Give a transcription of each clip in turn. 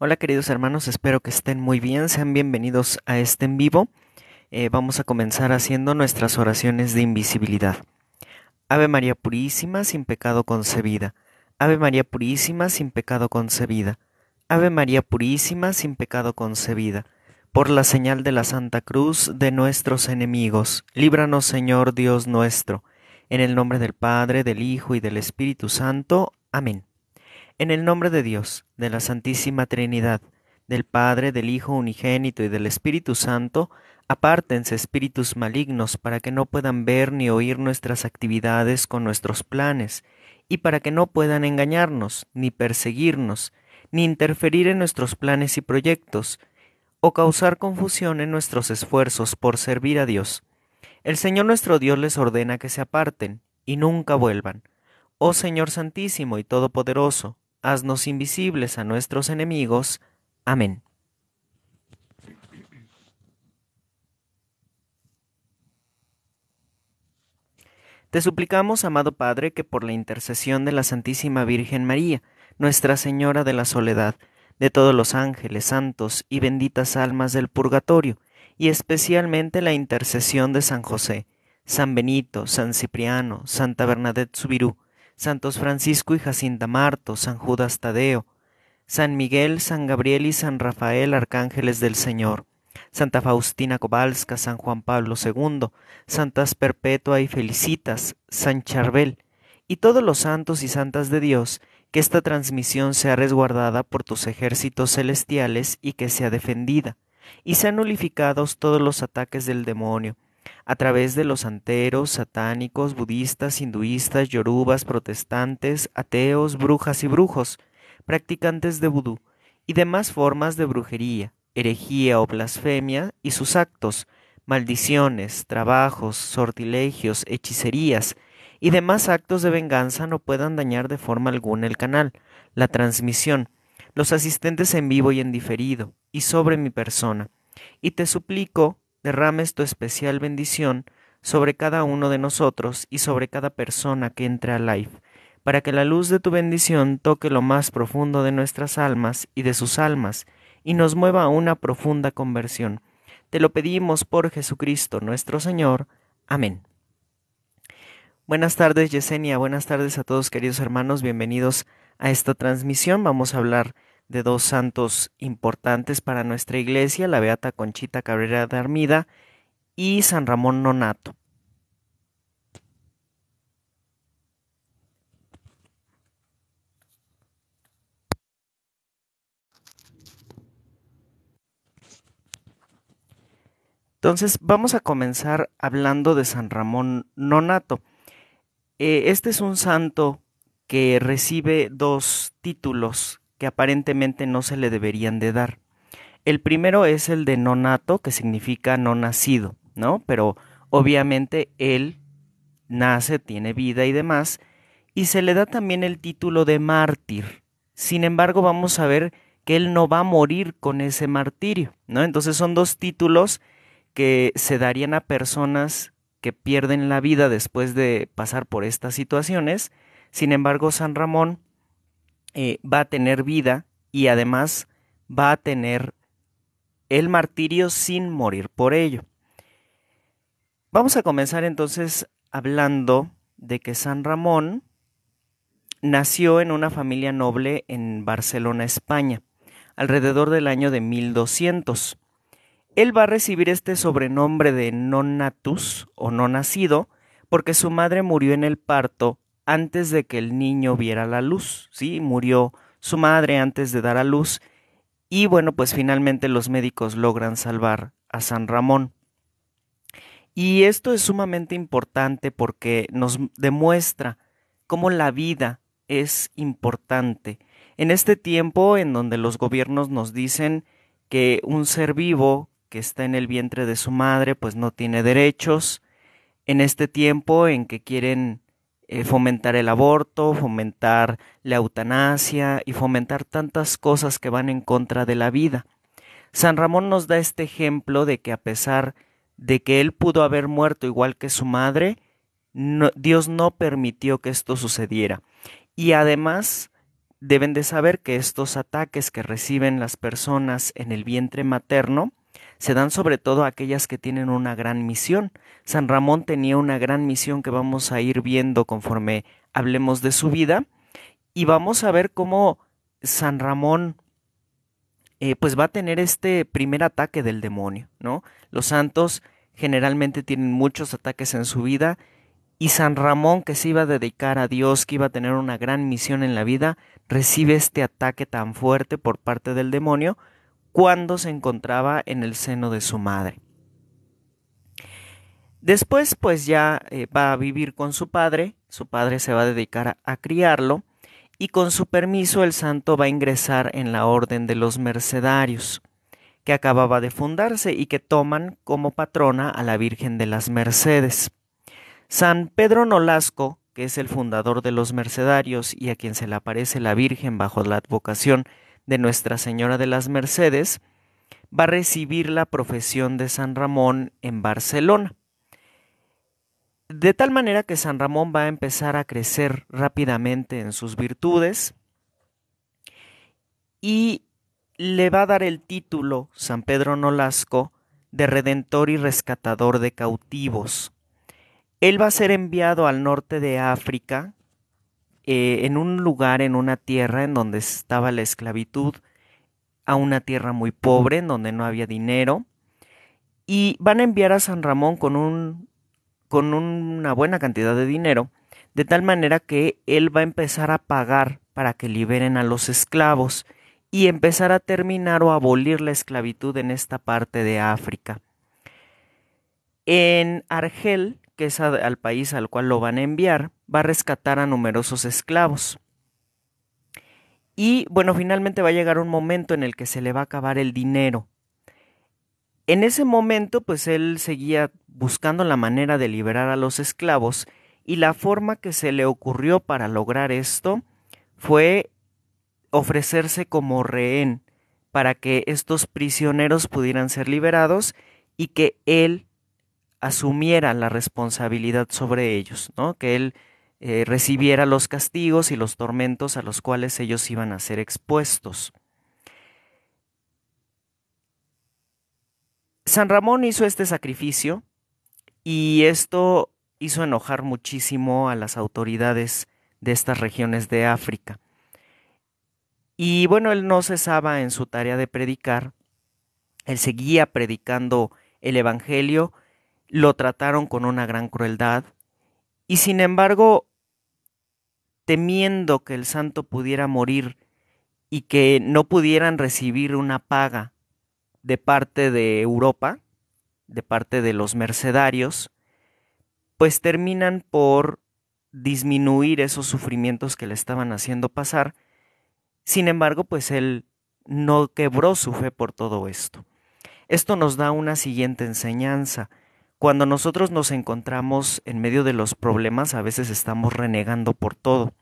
Hola queridos hermanos, espero que estén muy bien, sean bienvenidos a este en vivo. Eh, vamos a comenzar haciendo nuestras oraciones de invisibilidad. Ave María Purísima, sin pecado concebida. Ave María Purísima, sin pecado concebida. Ave María Purísima, sin pecado concebida. Por la señal de la Santa Cruz de nuestros enemigos, líbranos Señor Dios nuestro. En el nombre del Padre, del Hijo y del Espíritu Santo. Amén. En el nombre de Dios, de la Santísima Trinidad, del Padre, del Hijo unigénito y del Espíritu Santo, apártense espíritus malignos para que no puedan ver ni oír nuestras actividades con nuestros planes, y para que no puedan engañarnos, ni perseguirnos, ni interferir en nuestros planes y proyectos, o causar confusión en nuestros esfuerzos por servir a Dios. El Señor nuestro Dios les ordena que se aparten y nunca vuelvan. Oh Señor Santísimo y Todopoderoso, haznos invisibles a nuestros enemigos. Amén. Te suplicamos, amado Padre, que por la intercesión de la Santísima Virgen María, Nuestra Señora de la Soledad, de todos los ángeles, santos y benditas almas del purgatorio, y especialmente la intercesión de San José, San Benito, San Cipriano, Santa Bernadette Subirú, Santos Francisco y Jacinta Marto, San Judas Tadeo, San Miguel, San Gabriel y San Rafael, arcángeles del Señor, Santa Faustina Kowalska, San Juan Pablo II, Santas Perpetua y Felicitas, San Charbel, y todos los santos y santas de Dios, que esta transmisión sea resguardada por tus ejércitos celestiales y que sea defendida, y sean nulificados todos los ataques del demonio, a través de los anteros, satánicos, budistas, hinduistas, yorubas, protestantes, ateos, brujas y brujos, practicantes de vudú y demás formas de brujería, herejía o blasfemia y sus actos, maldiciones, trabajos, sortilegios, hechicerías y demás actos de venganza no puedan dañar de forma alguna el canal, la transmisión, los asistentes en vivo y en diferido, y sobre mi persona. Y te suplico derrames tu especial bendición sobre cada uno de nosotros y sobre cada persona que entre a Life, para que la luz de tu bendición toque lo más profundo de nuestras almas y de sus almas, y nos mueva a una profunda conversión. Te lo pedimos por Jesucristo nuestro Señor. Amén. Buenas tardes, Yesenia. Buenas tardes a todos, queridos hermanos. Bienvenidos a esta transmisión. Vamos a hablar de dos santos importantes para nuestra iglesia, la Beata Conchita Cabrera de Armida y San Ramón Nonato. Entonces vamos a comenzar hablando de San Ramón Nonato. Eh, este es un santo que recibe dos títulos que aparentemente no se le deberían de dar. El primero es el de nonato, que significa no nacido, ¿no? Pero obviamente él nace, tiene vida y demás, y se le da también el título de mártir. Sin embargo, vamos a ver que él no va a morir con ese martirio, ¿no? Entonces son dos títulos que se darían a personas que pierden la vida después de pasar por estas situaciones. Sin embargo, San Ramón eh, va a tener vida y además va a tener el martirio sin morir por ello. Vamos a comenzar entonces hablando de que San Ramón nació en una familia noble en Barcelona, España, alrededor del año de 1200. Él va a recibir este sobrenombre de non natus o no nacido porque su madre murió en el parto antes de que el niño viera la luz, ¿sí? Murió su madre antes de dar a luz y bueno, pues finalmente los médicos logran salvar a San Ramón. Y esto es sumamente importante porque nos demuestra cómo la vida es importante. En este tiempo en donde los gobiernos nos dicen que un ser vivo que está en el vientre de su madre pues no tiene derechos, en este tiempo en que quieren eh, fomentar el aborto, fomentar la eutanasia y fomentar tantas cosas que van en contra de la vida. San Ramón nos da este ejemplo de que a pesar de que él pudo haber muerto igual que su madre, Dios no permitió que esto sucediera. Y además deben de saber que estos ataques que reciben las personas en el vientre materno se dan sobre todo a aquellas que tienen una gran misión. San Ramón tenía una gran misión que vamos a ir viendo conforme hablemos de su vida y vamos a ver cómo San Ramón eh, pues va a tener este primer ataque del demonio, ¿no? Los santos generalmente tienen muchos ataques en su vida y San Ramón, que se iba a dedicar a Dios, que iba a tener una gran misión en la vida, recibe este ataque tan fuerte por parte del demonio cuando se encontraba en el seno de su madre. Después pues ya eh, va a vivir con su padre, su padre se va a dedicar a, a criarlo y con su permiso el santo va a ingresar en la orden de los mercedarios que acababa de fundarse y que toman como patrona a la Virgen de las Mercedes. San Pedro Nolasco, que es el fundador de los Mercedarios y a quien se le aparece la Virgen bajo la advocación de Nuestra Señora de las Mercedes, va a recibir la profesión de San Ramón en Barcelona. De tal manera que San Ramón va a empezar a crecer rápidamente en sus virtudes y le va a dar el título San Pedro Nolasco de Redentor y Rescatador de Cautivos. Él va a ser enviado al norte de África eh, en un lugar, en una tierra en donde estaba la esclavitud, a una tierra muy pobre, en donde no había dinero, y van a enviar a San Ramón con, con una buena cantidad de dinero, de tal manera que él va a empezar a pagar para que liberen a los esclavos y empezar a terminar o abolir la esclavitud en esta parte de África. En Argel, que es al país al cual lo van a enviar, va a rescatar a numerosos esclavos. Y bueno, finalmente va a llegar un momento en el que se le va a acabar el dinero. En ese momento, pues él seguía buscando la manera de liberar a los esclavos y la forma que se le ocurrió para lograr esto fue ofrecerse como rehén para que estos prisioneros pudieran ser liberados y que él asumiera la responsabilidad sobre ellos, ¿no? Que él eh, recibiera los castigos y los tormentos a los cuales ellos iban a ser expuestos. San Ramón hizo este sacrificio y esto hizo enojar muchísimo a las autoridades de estas regiones de África. Y bueno, él no cesaba en su tarea de predicar, él seguía predicando el Evangelio, lo trataron con una gran crueldad, y sin embargo, temiendo que el santo pudiera morir y que no pudieran recibir una paga de parte de Europa, de parte de los mercenarios, pues terminan por disminuir esos sufrimientos que le estaban haciendo pasar. Sin embargo, pues él no quebró su fe por todo esto. Esto nos da una siguiente enseñanza. Cuando nosotros nos encontramos en medio de los problemas, a veces estamos renegando por todo.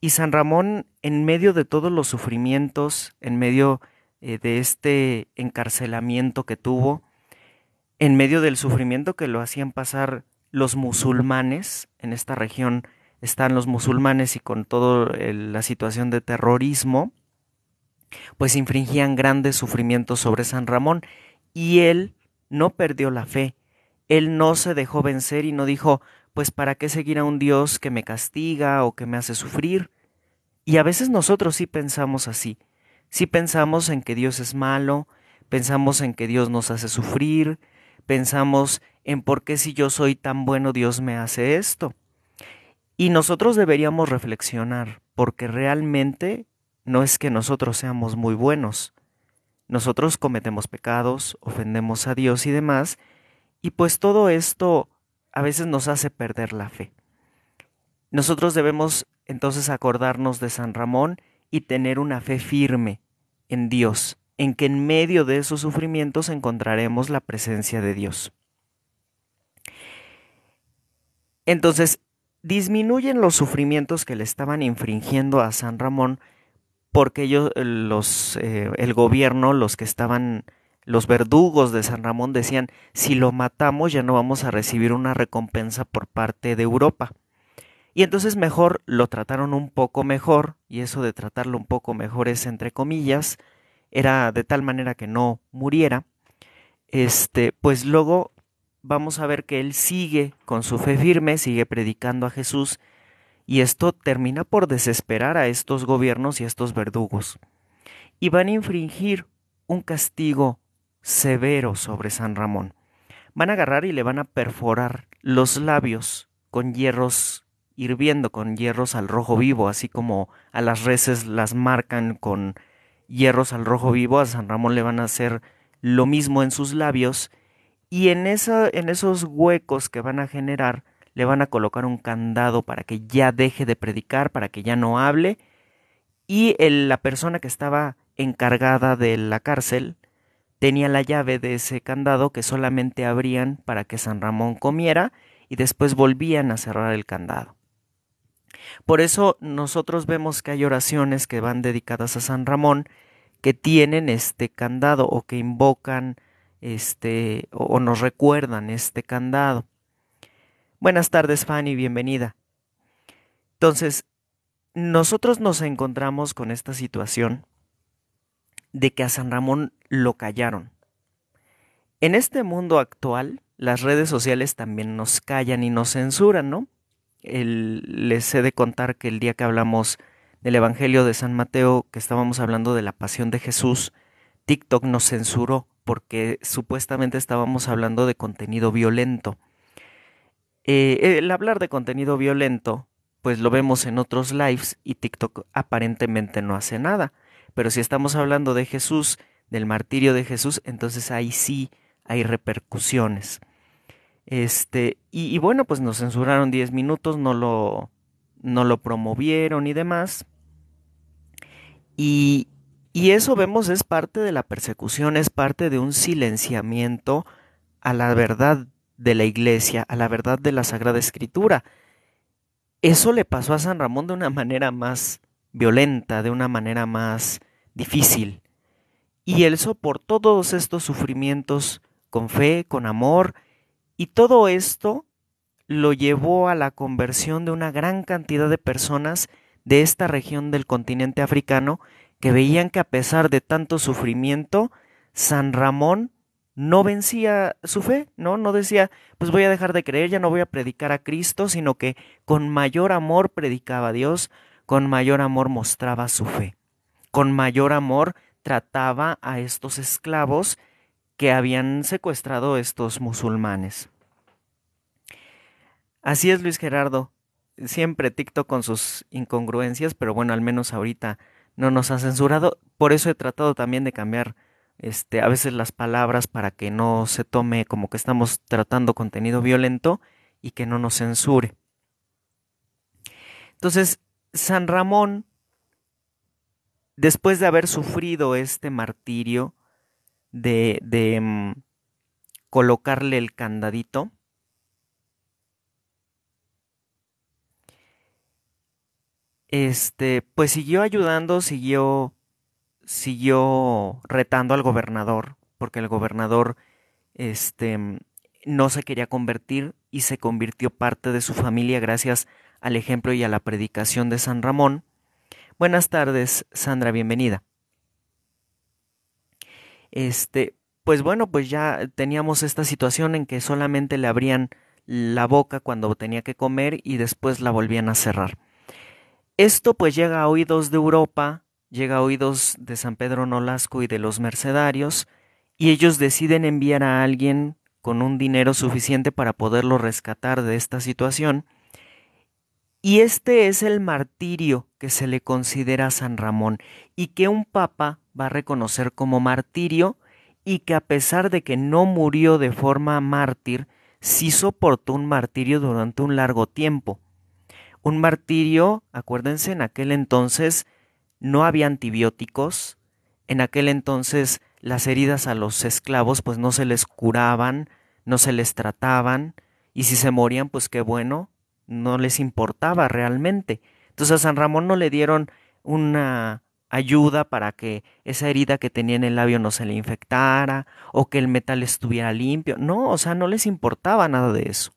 Y San Ramón, en medio de todos los sufrimientos, en medio eh, de este encarcelamiento que tuvo, en medio del sufrimiento que lo hacían pasar los musulmanes, en esta región están los musulmanes y con toda eh, la situación de terrorismo, pues infringían grandes sufrimientos sobre San Ramón y él no perdió la fe, él no se dejó vencer y no dijo, pues para qué seguir a un Dios que me castiga o que me hace sufrir. Y a veces nosotros sí pensamos así, sí pensamos en que Dios es malo, pensamos en que Dios nos hace sufrir, pensamos en por qué si yo soy tan bueno Dios me hace esto. Y nosotros deberíamos reflexionar, porque realmente no es que nosotros seamos muy buenos. Nosotros cometemos pecados, ofendemos a Dios y demás, y pues todo esto a veces nos hace perder la fe. Nosotros debemos entonces acordarnos de San Ramón y tener una fe firme en Dios, en que en medio de esos sufrimientos encontraremos la presencia de Dios. Entonces, disminuyen los sufrimientos que le estaban infringiendo a San Ramón porque ellos, los, eh, el gobierno, los que estaban los verdugos de San Ramón decían, si lo matamos ya no vamos a recibir una recompensa por parte de Europa. Y entonces mejor lo trataron un poco mejor, y eso de tratarlo un poco mejor es entre comillas, era de tal manera que no muriera. Este, pues luego vamos a ver que él sigue con su fe firme, sigue predicando a Jesús, y esto termina por desesperar a estos gobiernos y a estos verdugos. Y van a infringir un castigo severo sobre San Ramón. Van a agarrar y le van a perforar los labios con hierros hirviendo, con hierros al rojo vivo, así como a las reses las marcan con hierros al rojo vivo, a San Ramón le van a hacer lo mismo en sus labios y en, esa, en esos huecos que van a generar le van a colocar un candado para que ya deje de predicar, para que ya no hable y la persona que estaba encargada de la cárcel tenía la llave de ese candado que solamente abrían para que San Ramón comiera y después volvían a cerrar el candado. Por eso nosotros vemos que hay oraciones que van dedicadas a San Ramón que tienen este candado o que invocan este o nos recuerdan este candado. Buenas tardes Fanny, bienvenida. Entonces, nosotros nos encontramos con esta situación de que a San Ramón lo callaron. En este mundo actual, las redes sociales también nos callan y nos censuran, ¿no? les he de contar que el día que hablamos del Evangelio de San Mateo, que estábamos hablando de la pasión de Jesús, TikTok nos censuró porque supuestamente estábamos hablando de contenido violento. Eh, el hablar de contenido violento, pues lo vemos en otros lives y TikTok aparentemente no hace nada. Pero si estamos hablando de Jesús, del martirio de Jesús, entonces ahí sí hay repercusiones. Este, y, bueno, pues nos censuraron 10 minutos, no lo, no lo promovieron y demás. Y, y eso vemos es parte de la persecución, es parte de un silenciamiento a la verdad de la iglesia, a la verdad de la Sagrada Escritura. Eso le pasó a San Ramón de una manera más, violenta, de una manera más difícil. Y Él soportó todos estos sufrimientos con fe, con amor, y todo esto lo llevó a la conversión de una gran cantidad de personas de esta región del continente africano que veían que a pesar de tanto sufrimiento, San Ramón no vencía su fe, ¿no? No decía, pues voy a dejar de creer, ya no voy a predicar a Cristo, sino que con mayor amor predicaba a Dios, con mayor amor mostraba su fe, con mayor amor trataba a estos esclavos que habían secuestrado estos musulmanes. Así es, Luis Gerardo. Siempre ticto con sus incongruencias, pero bueno, al menos ahorita no nos ha censurado. Por eso he tratado también de cambiar este, a veces las palabras para que no se tome como que estamos tratando contenido violento y que no nos censure. Entonces, San Ramón, después de haber sufrido este martirio de, mm, colocarle el candadito, este, pues siguió ayudando, siguió, siguió retando al gobernador, porque el gobernador, este, mm, no se quería convertir y se convirtió parte de su familia gracias al ejemplo y a la predicación de San Ramón. Buenas tardes, Sandra, bienvenida. Este, pues bueno, pues ya teníamos esta situación en que solamente le abrían la boca cuando tenía que comer y después la volvían a cerrar. Esto pues llega a oídos de Europa, llega a oídos de San Pedro Nolasco y de los mercedarios, y ellos deciden enviar a alguien con un dinero suficiente para poderlo rescatar de esta situación, y este es el martirio que se le considera a San Ramón y que un papa va a reconocer como martirio y que a pesar de que no murió de forma mártir, sí soportó un martirio durante un largo tiempo. Un martirio, acuérdense, en aquel entonces no había antibióticos, en aquel entonces las heridas a los esclavos pues no se les curaban, no se les trataban, y si se morían pues qué bueno, no les importaba realmente. Entonces a San Ramón no le dieron una ayuda para que esa herida que tenía en el labio no se le infectara o que el metal estuviera limpio. No, o sea, no les importaba nada de eso.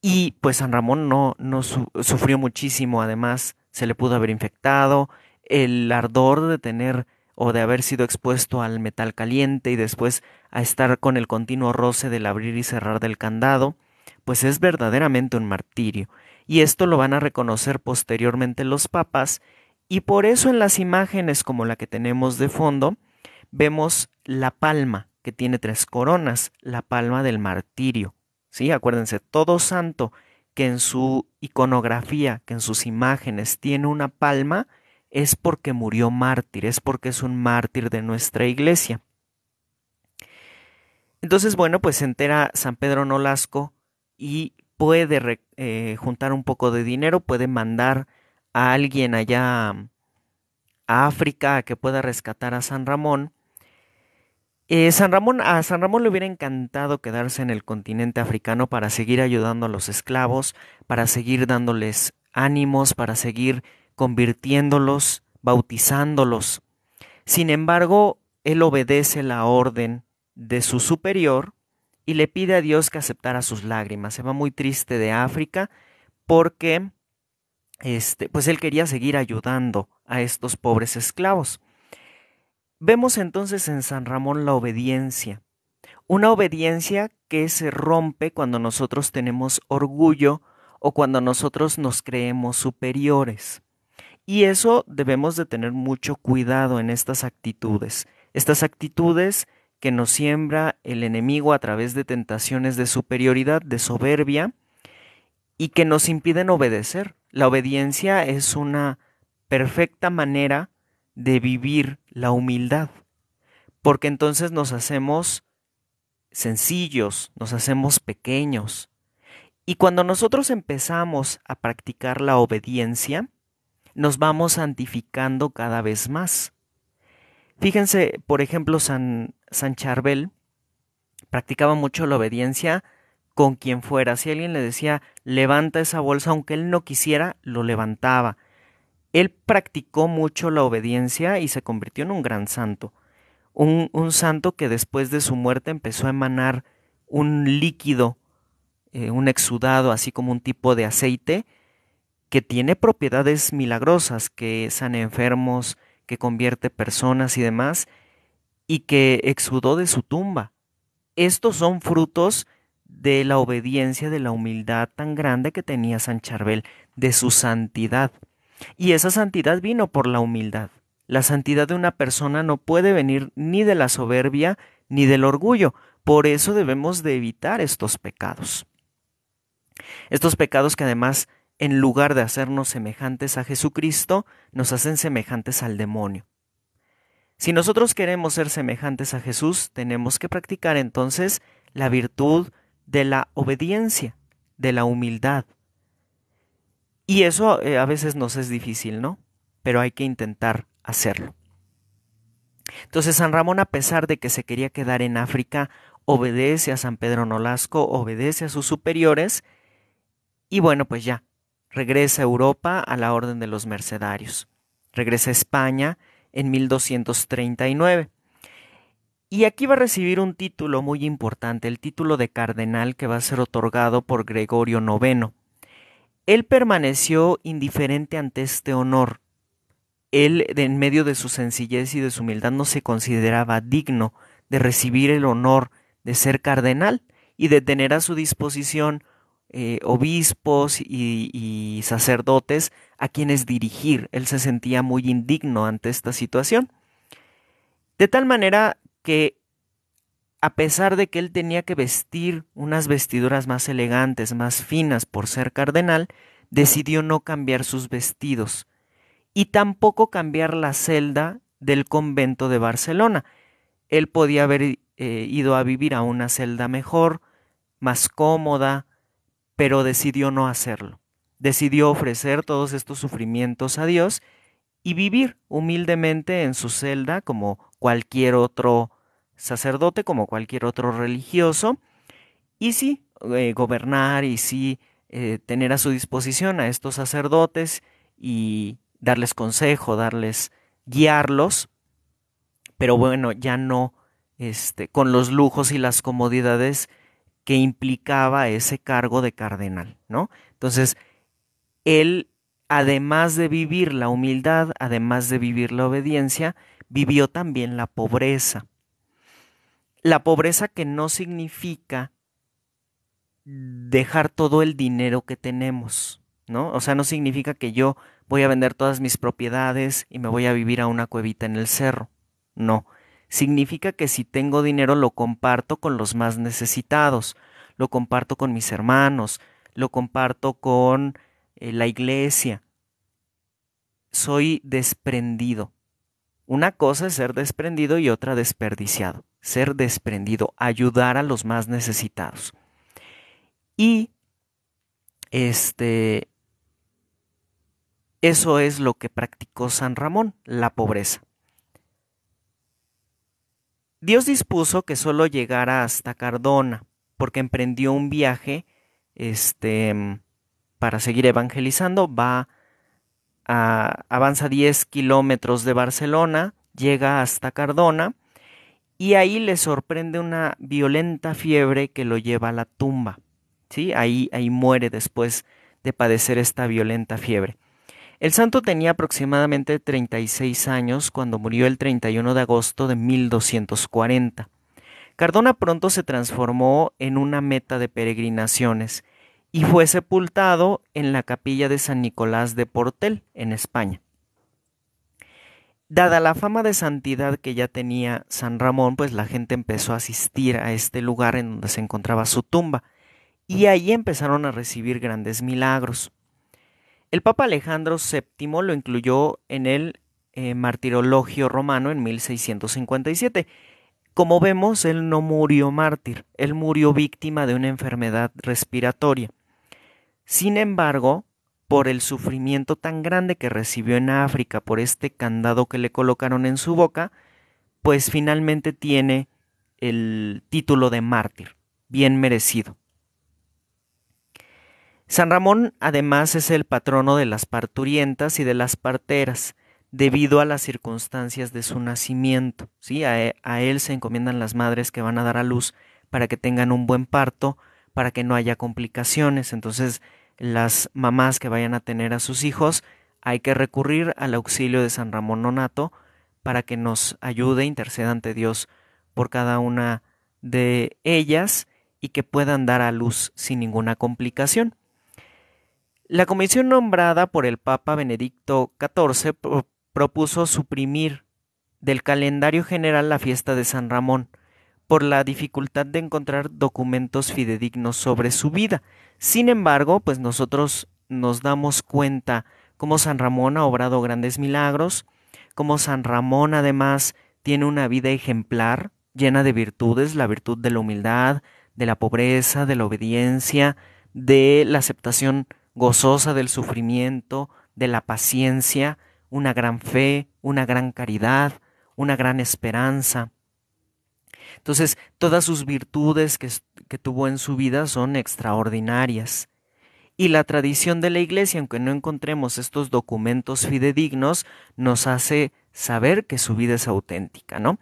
Y pues San Ramón no, no sufrió muchísimo, además se le pudo haber infectado, el ardor de tener o de haber sido expuesto al metal caliente y después a estar con el continuo roce del abrir y cerrar del candado pues es verdaderamente un martirio, y esto lo van a reconocer posteriormente los papas, y por eso en las imágenes como la que tenemos de fondo, vemos la palma, que tiene tres coronas, la palma del martirio. ¿Sí? Acuérdense, todo santo que en su iconografía, que en sus imágenes tiene una palma, es porque murió mártir, es porque es un mártir de nuestra iglesia. Entonces, bueno, pues se entera San Pedro Nolasco y puede eh, juntar un poco de dinero, puede mandar a alguien allá mm, a África a que pueda rescatar a San Ramón. Eh, San Ramón, a San Ramón le hubiera encantado quedarse en el continente africano para seguir ayudando a los esclavos, para seguir dándoles ánimos, para seguir convirtiéndolos, bautizándolos. Sin embargo, él obedece la orden de su superior y le pide a Dios que aceptara sus lágrimas. Se va muy triste de África porque este, pues él quería seguir ayudando a estos pobres esclavos. Vemos entonces en San Ramón la obediencia, una obediencia que se rompe cuando nosotros tenemos orgullo o cuando nosotros nos creemos superiores. Y eso debemos de tener mucho cuidado en estas actitudes. Estas actitudes que nos siembra el enemigo a través de tentaciones de superioridad, de soberbia, y que nos impiden obedecer. La obediencia es una perfecta manera de vivir la humildad, porque entonces nos hacemos sencillos, nos hacemos pequeños. Y cuando nosotros empezamos a practicar la obediencia, nos vamos santificando cada vez más. Fíjense, por ejemplo, San, San Charbel practicaba mucho la obediencia con quien fuera. Si alguien le decía, levanta esa bolsa, aunque él no quisiera, lo levantaba. Él practicó mucho la obediencia y se convirtió en un gran santo. Un, santo que después de su muerte empezó a emanar un líquido, eh, un exudado, así como un tipo de aceite, que tiene propiedades milagrosas, que san enfermos, que convierte personas y demás, y que exudó de su tumba. Estos son frutos de la obediencia, de la humildad tan grande que tenía San Charbel, de su santidad. Y esa santidad vino por la humildad. La santidad de una persona no puede venir ni de la soberbia ni del orgullo. Por eso debemos de evitar estos pecados. Estos pecados que además en lugar de hacernos semejantes a Jesucristo, nos hacen semejantes al demonio. Si nosotros queremos ser semejantes a Jesús, tenemos que practicar entonces la virtud de la obediencia, de la humildad. Y eso eh, a veces nos es difícil, ¿no? Pero hay que intentar hacerlo. Entonces San Ramón, a pesar de que se quería quedar en África, obedece a San Pedro Nolasco, obedece a sus superiores, y bueno, pues ya, regresa a Europa a la Orden de los Mercedarios. Regresa a España en 1239. Y aquí va a recibir un título muy importante, el título de cardenal que va a ser otorgado por Gregorio IX. Él permaneció indiferente ante este honor. Él, en medio de su sencillez y de su humildad, no se consideraba digno de recibir el honor de ser cardenal y de tener a su disposición eh, obispos y, sacerdotes a quienes dirigir. Él se sentía muy indigno ante esta situación. De tal manera que a pesar de que él tenía que vestir unas vestiduras más elegantes, más finas por ser cardenal, decidió no cambiar sus vestidos y tampoco cambiar la celda del convento de Barcelona. Él podía haber eh, ido a vivir a una celda mejor, más cómoda, pero decidió no hacerlo. Decidió ofrecer todos estos sufrimientos a Dios y vivir humildemente en su celda como cualquier otro sacerdote, como cualquier otro religioso, y sí, eh, gobernar y sí eh, tener a su disposición a estos sacerdotes y darles consejo, darles guiarlos, pero bueno, ya no este, con los lujos y las comodidades que implicaba ese cargo de cardenal, ¿no? Entonces, él, además de vivir la humildad, además de vivir la obediencia, vivió también la pobreza. La pobreza que no significa dejar todo el dinero que tenemos, ¿no? O sea, no significa que yo voy a vender todas mis propiedades y me voy a vivir a una cuevita en el cerro. No, Significa que si tengo dinero lo comparto con los más necesitados, lo comparto con mis hermanos, lo comparto con eh, la iglesia. Soy desprendido. Una cosa es ser desprendido y otra desperdiciado. Ser desprendido, ayudar a los más necesitados. Y este eso es lo que practicó San Ramón, la pobreza. Dios dispuso que solo llegara hasta Cardona, porque emprendió un viaje este, para seguir evangelizando. Va a, avanza 10 kilómetros de Barcelona, llega hasta Cardona y ahí le sorprende una violenta fiebre que lo lleva a la tumba. ¿sí? Ahí, ahí muere después de padecer esta violenta fiebre. El santo tenía aproximadamente 36 años cuando murió el 31 de agosto de 1240. Cardona pronto se transformó en una meta de peregrinaciones y fue sepultado en la capilla de San Nicolás de Portel, en España. Dada la fama de santidad que ya tenía San Ramón, pues la gente empezó a asistir a este lugar en donde se encontraba su tumba, y ahí empezaron a recibir grandes milagros. El Papa Alejandro VII lo incluyó en el eh, martirologio romano en 1657. Como vemos, él no murió mártir, él murió víctima de una enfermedad respiratoria. Sin embargo, por el sufrimiento tan grande que recibió en África por este candado que le colocaron en su boca, pues finalmente tiene el título de mártir, bien merecido. San Ramón además es el patrono de las parturientas y de las parteras, debido a las circunstancias de su nacimiento. ¿sí? A, e, a, él se encomiendan las madres que van a dar a luz para que tengan un buen parto, para que no haya complicaciones. Entonces, las mamás que vayan a tener a sus hijos, hay que recurrir al auxilio de San Ramón Nonato para que nos ayude, interceda ante Dios por cada una de ellas y que puedan dar a luz sin ninguna complicación. La comisión nombrada por el Papa Benedicto XIV propuso suprimir del calendario general la fiesta de San Ramón por la dificultad de encontrar documentos fidedignos sobre su vida. Sin embargo, pues nosotros nos damos cuenta cómo San Ramón ha obrado grandes milagros, cómo San Ramón además tiene una vida ejemplar, llena de virtudes, la virtud de la humildad, de la pobreza, de la obediencia, de la aceptación gozosa del sufrimiento, de la paciencia, una gran fe, una gran caridad, una gran esperanza. Entonces, todas sus virtudes que, tuvo en su vida son extraordinarias. Y la tradición de la Iglesia, aunque no encontremos estos documentos fidedignos, nos hace saber que su vida es auténtica, ¿no?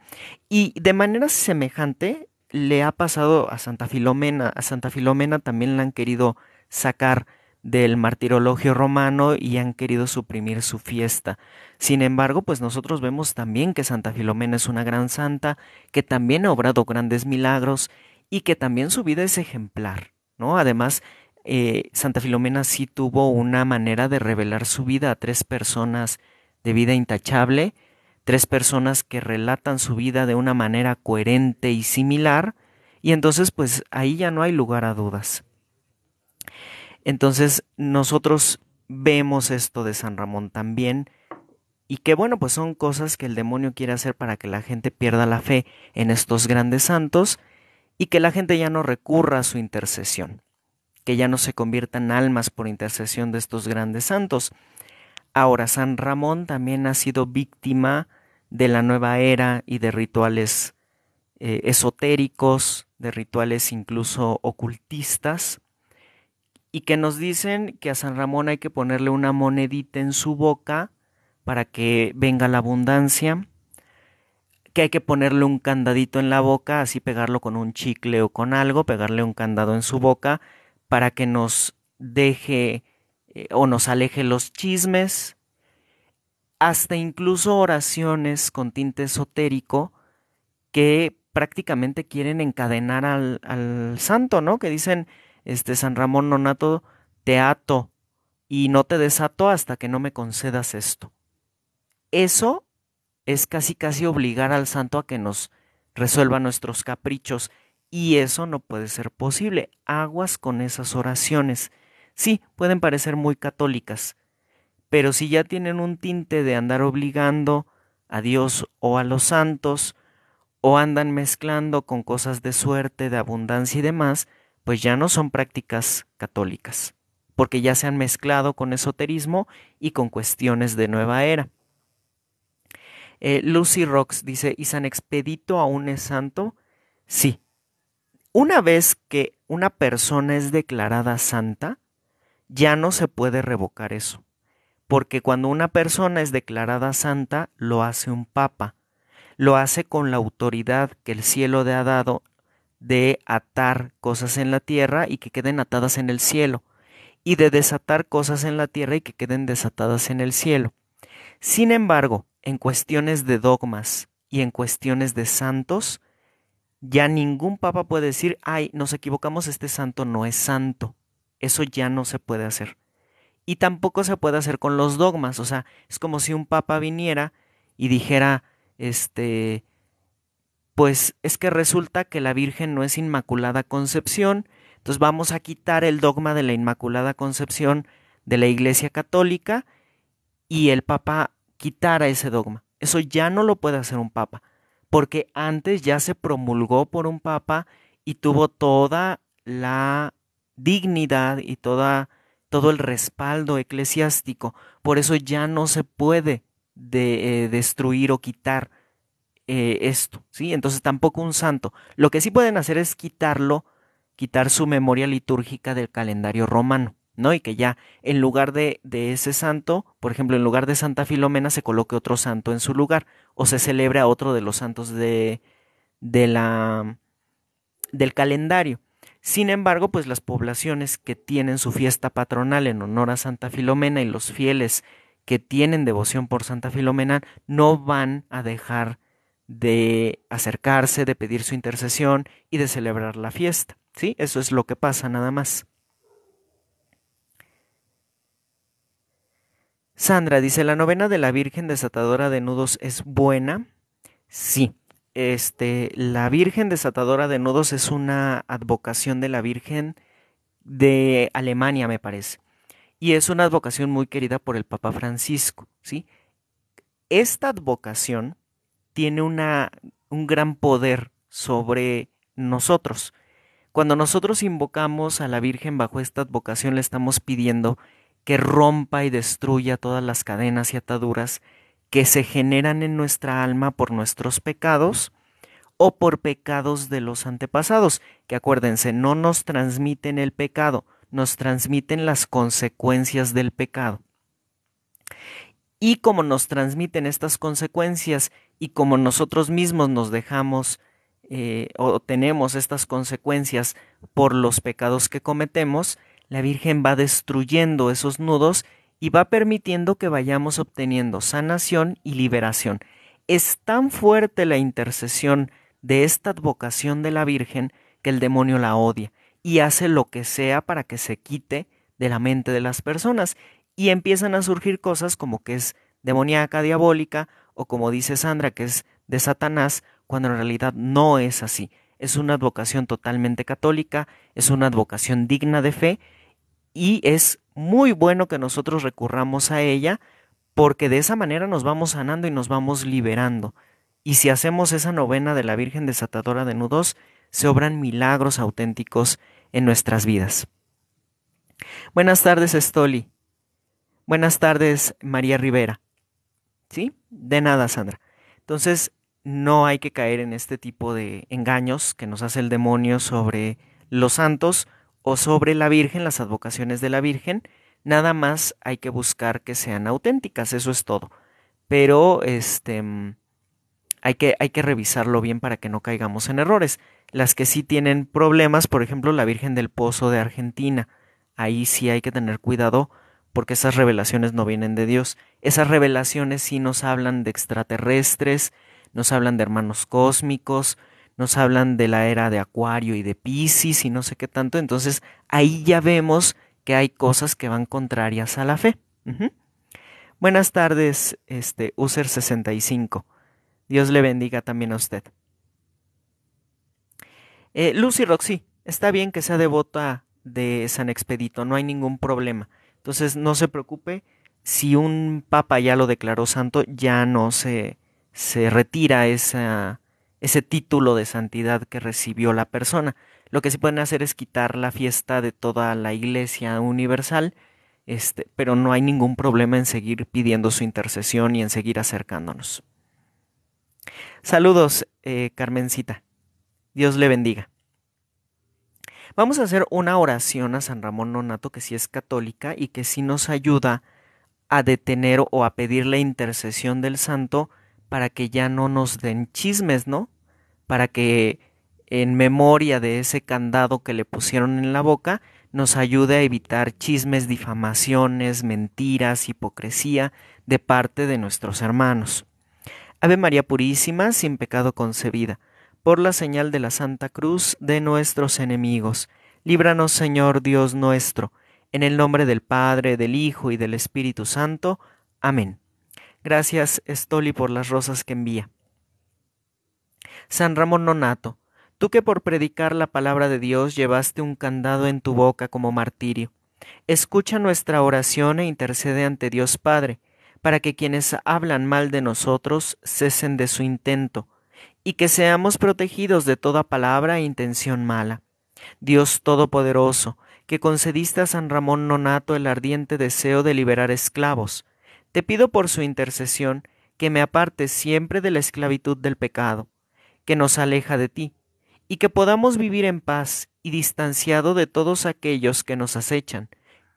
Y de manera semejante le ha pasado a Santa Filomena, a Santa Filomena también la han querido sacar del martirologio romano y han querido suprimir su fiesta. Sin embargo, pues nosotros vemos también que Santa Filomena es una gran santa, que también ha obrado grandes milagros y que también su vida es ejemplar, ¿no? Además, eh, Santa Filomena sí tuvo una manera de revelar su vida a tres personas de vida intachable, tres personas que relatan su vida de una manera coherente y similar, y entonces pues ahí ya no hay lugar a dudas. Entonces nosotros vemos esto de San Ramón también y que bueno, pues son cosas que el demonio quiere hacer para que la gente pierda la fe en estos grandes santos y que la gente ya no recurra a su intercesión, que ya no se conviertan almas por intercesión de estos grandes santos. Ahora, San Ramón también ha sido víctima de la nueva era y de rituales eh, esotéricos, de rituales incluso ocultistas, y que nos dicen que a San Ramón hay que ponerle una monedita en su boca para que venga la abundancia, que hay que ponerle un candadito en la boca, así pegarlo con un chicle o con algo, pegarle un candado en su boca para que nos deje eh, o nos aleje los chismes, hasta incluso oraciones con tinte esotérico que prácticamente quieren encadenar al, al santo, ¿no? Que dicen, este San Ramón Nonato, te ato y no te desato hasta que no me concedas esto. Eso es casi casi obligar al santo a que nos resuelva nuestros caprichos y eso no puede ser posible. Aguas con esas oraciones. Sí, pueden parecer muy católicas, pero si ya tienen un tinte de andar obligando a Dios o a los santos, o andan mezclando con cosas de suerte, de abundancia y demás, pues ya no son prácticas católicas, porque ya se han mezclado con esoterismo y con cuestiones de nueva era. Eh, Lucy Rocks dice, ¿y San Expedito aún es santo? Sí. Una vez que una persona es declarada santa, ya no se puede revocar eso, porque cuando una persona es declarada santa, lo hace un papa, lo hace con la autoridad que el cielo le ha dado de atar cosas en la tierra y que queden atadas en el cielo, y de desatar cosas en la tierra y que queden desatadas en el cielo. Sin embargo, en cuestiones de dogmas y en cuestiones de santos, ya ningún papa puede decir, ay, nos equivocamos, este santo no es santo. Eso ya no se puede hacer. Y tampoco se puede hacer con los dogmas, o sea, es como si un papa viniera y dijera, este, pues es que resulta que la Virgen no es Inmaculada Concepción, entonces vamos a quitar el dogma de la Inmaculada Concepción de la Iglesia Católica y el Papa quitara ese dogma. Eso ya no lo puede hacer un Papa, porque antes ya se promulgó por un Papa y tuvo toda la dignidad y toda, todo el respaldo eclesiástico. Por eso ya no se puede de, eh, destruir o quitar eh, esto, ¿sí? Entonces tampoco un santo. Lo que sí pueden hacer es quitarlo, quitar su memoria litúrgica del calendario romano, ¿no? Y que ya en lugar de, de ese santo, por ejemplo, en lugar de Santa Filomena se coloque otro santo en su lugar o se celebre a otro de los santos de, de la, del calendario. Sin embargo, pues las poblaciones que tienen su fiesta patronal en honor a Santa Filomena y los fieles que tienen devoción por Santa Filomena no van a dejar de acercarse, de pedir su intercesión y de celebrar la fiesta. ¿Sí? Eso es lo que pasa nada más. Sandra dice, ¿la novena de la Virgen desatadora de nudos es buena? Sí. Este, la Virgen desatadora de nudos es una advocación de la Virgen de Alemania, me parece. Y es una advocación muy querida por el Papa Francisco, ¿sí? Esta advocación tiene una, un gran poder sobre nosotros. Cuando nosotros invocamos a la Virgen bajo esta advocación, le estamos pidiendo que rompa y destruya todas las cadenas y ataduras que se generan en nuestra alma por nuestros pecados o por pecados de los antepasados, que acuérdense, no nos transmiten el pecado, nos transmiten las consecuencias del pecado. Y como nos transmiten estas consecuencias y como nosotros mismos nos dejamos eh, o tenemos estas consecuencias por los pecados que cometemos, la Virgen va destruyendo esos nudos y va permitiendo que vayamos obteniendo sanación y liberación. Es tan fuerte la intercesión de esta advocación de la Virgen que el demonio la odia y hace lo que sea para que se quite de la mente de las personas y empiezan a surgir cosas como que es demoníaca, diabólica o como dice Sandra, que es de Satanás, cuando en realidad no es así. Es una advocación totalmente católica, es una advocación digna de fe y es muy bueno que nosotros recurramos a ella porque de esa manera nos vamos sanando y nos vamos liberando. Y si hacemos esa novena de la Virgen Desatadora de Nudos, se obran milagros auténticos en nuestras vidas. Buenas tardes, Estoli. Buenas tardes, María Rivera. ¿Sí? De nada, Sandra. Entonces, no hay que caer en este tipo de engaños que nos hace el demonio sobre los santos o sobre la Virgen, las advocaciones de la Virgen. Nada más hay que buscar que sean auténticas, eso es todo. Pero este mm, hay que, hay que revisarlo bien para que no caigamos en errores. Las que sí tienen problemas, por ejemplo, la Virgen del Pozo de Argentina. Ahí sí hay que tener cuidado porque esas revelaciones no vienen de Dios. Esas revelaciones sí nos hablan de extraterrestres, nos hablan de hermanos cósmicos, nos hablan de la era de Acuario y de Pisces y no sé qué tanto. Entonces ahí ya vemos que hay cosas que van contrarias a la fe. Buenas tardes, este, User65. Dios le bendiga también a usted. Eh, Lucy Roxy, está bien que sea devota de San Expedito, no hay ningún problema. Entonces no se preocupe, si un papa ya lo declaró santo, ya no se, se retira esa, ese título de santidad que recibió la persona. Lo que sí pueden hacer es quitar la fiesta de toda la iglesia universal, este, pero no hay ningún problema en seguir pidiendo su intercesión y en seguir acercándonos. Saludos, eh, Carmencita. Dios le bendiga. Vamos a hacer una oración a San Ramón Nonato que sí es católica y que sí nos ayuda a detener o a pedir la intercesión del santo para que ya no nos den chismes, ¿no? Para que en memoria de ese candado que le pusieron en la boca, nos ayude a evitar chismes, difamaciones, mentiras, hipocresía de parte de nuestros hermanos. Ave María Purísima, sin pecado concebida por la señal de la Santa Cruz de nuestros enemigos. Líbranos, Señor Dios nuestro, en el nombre del Padre, del Hijo y del Espíritu Santo. Amén. Gracias, Estoli por las rosas que envía. San Ramón Nonato, tú que por predicar la palabra de Dios llevaste un candado en tu boca como martirio, escucha nuestra oración e intercede ante Dios Padre, para que quienes hablan mal de nosotros cesen de su intento y que seamos protegidos de toda palabra e intención mala. Dios Todopoderoso, que concediste a San Ramón Nonato el ardiente deseo de liberar esclavos, te pido por su intercesión que me apartes siempre de la esclavitud del pecado, que nos aleja de ti, y que podamos vivir en paz y distanciado de todos aquellos que nos acechan,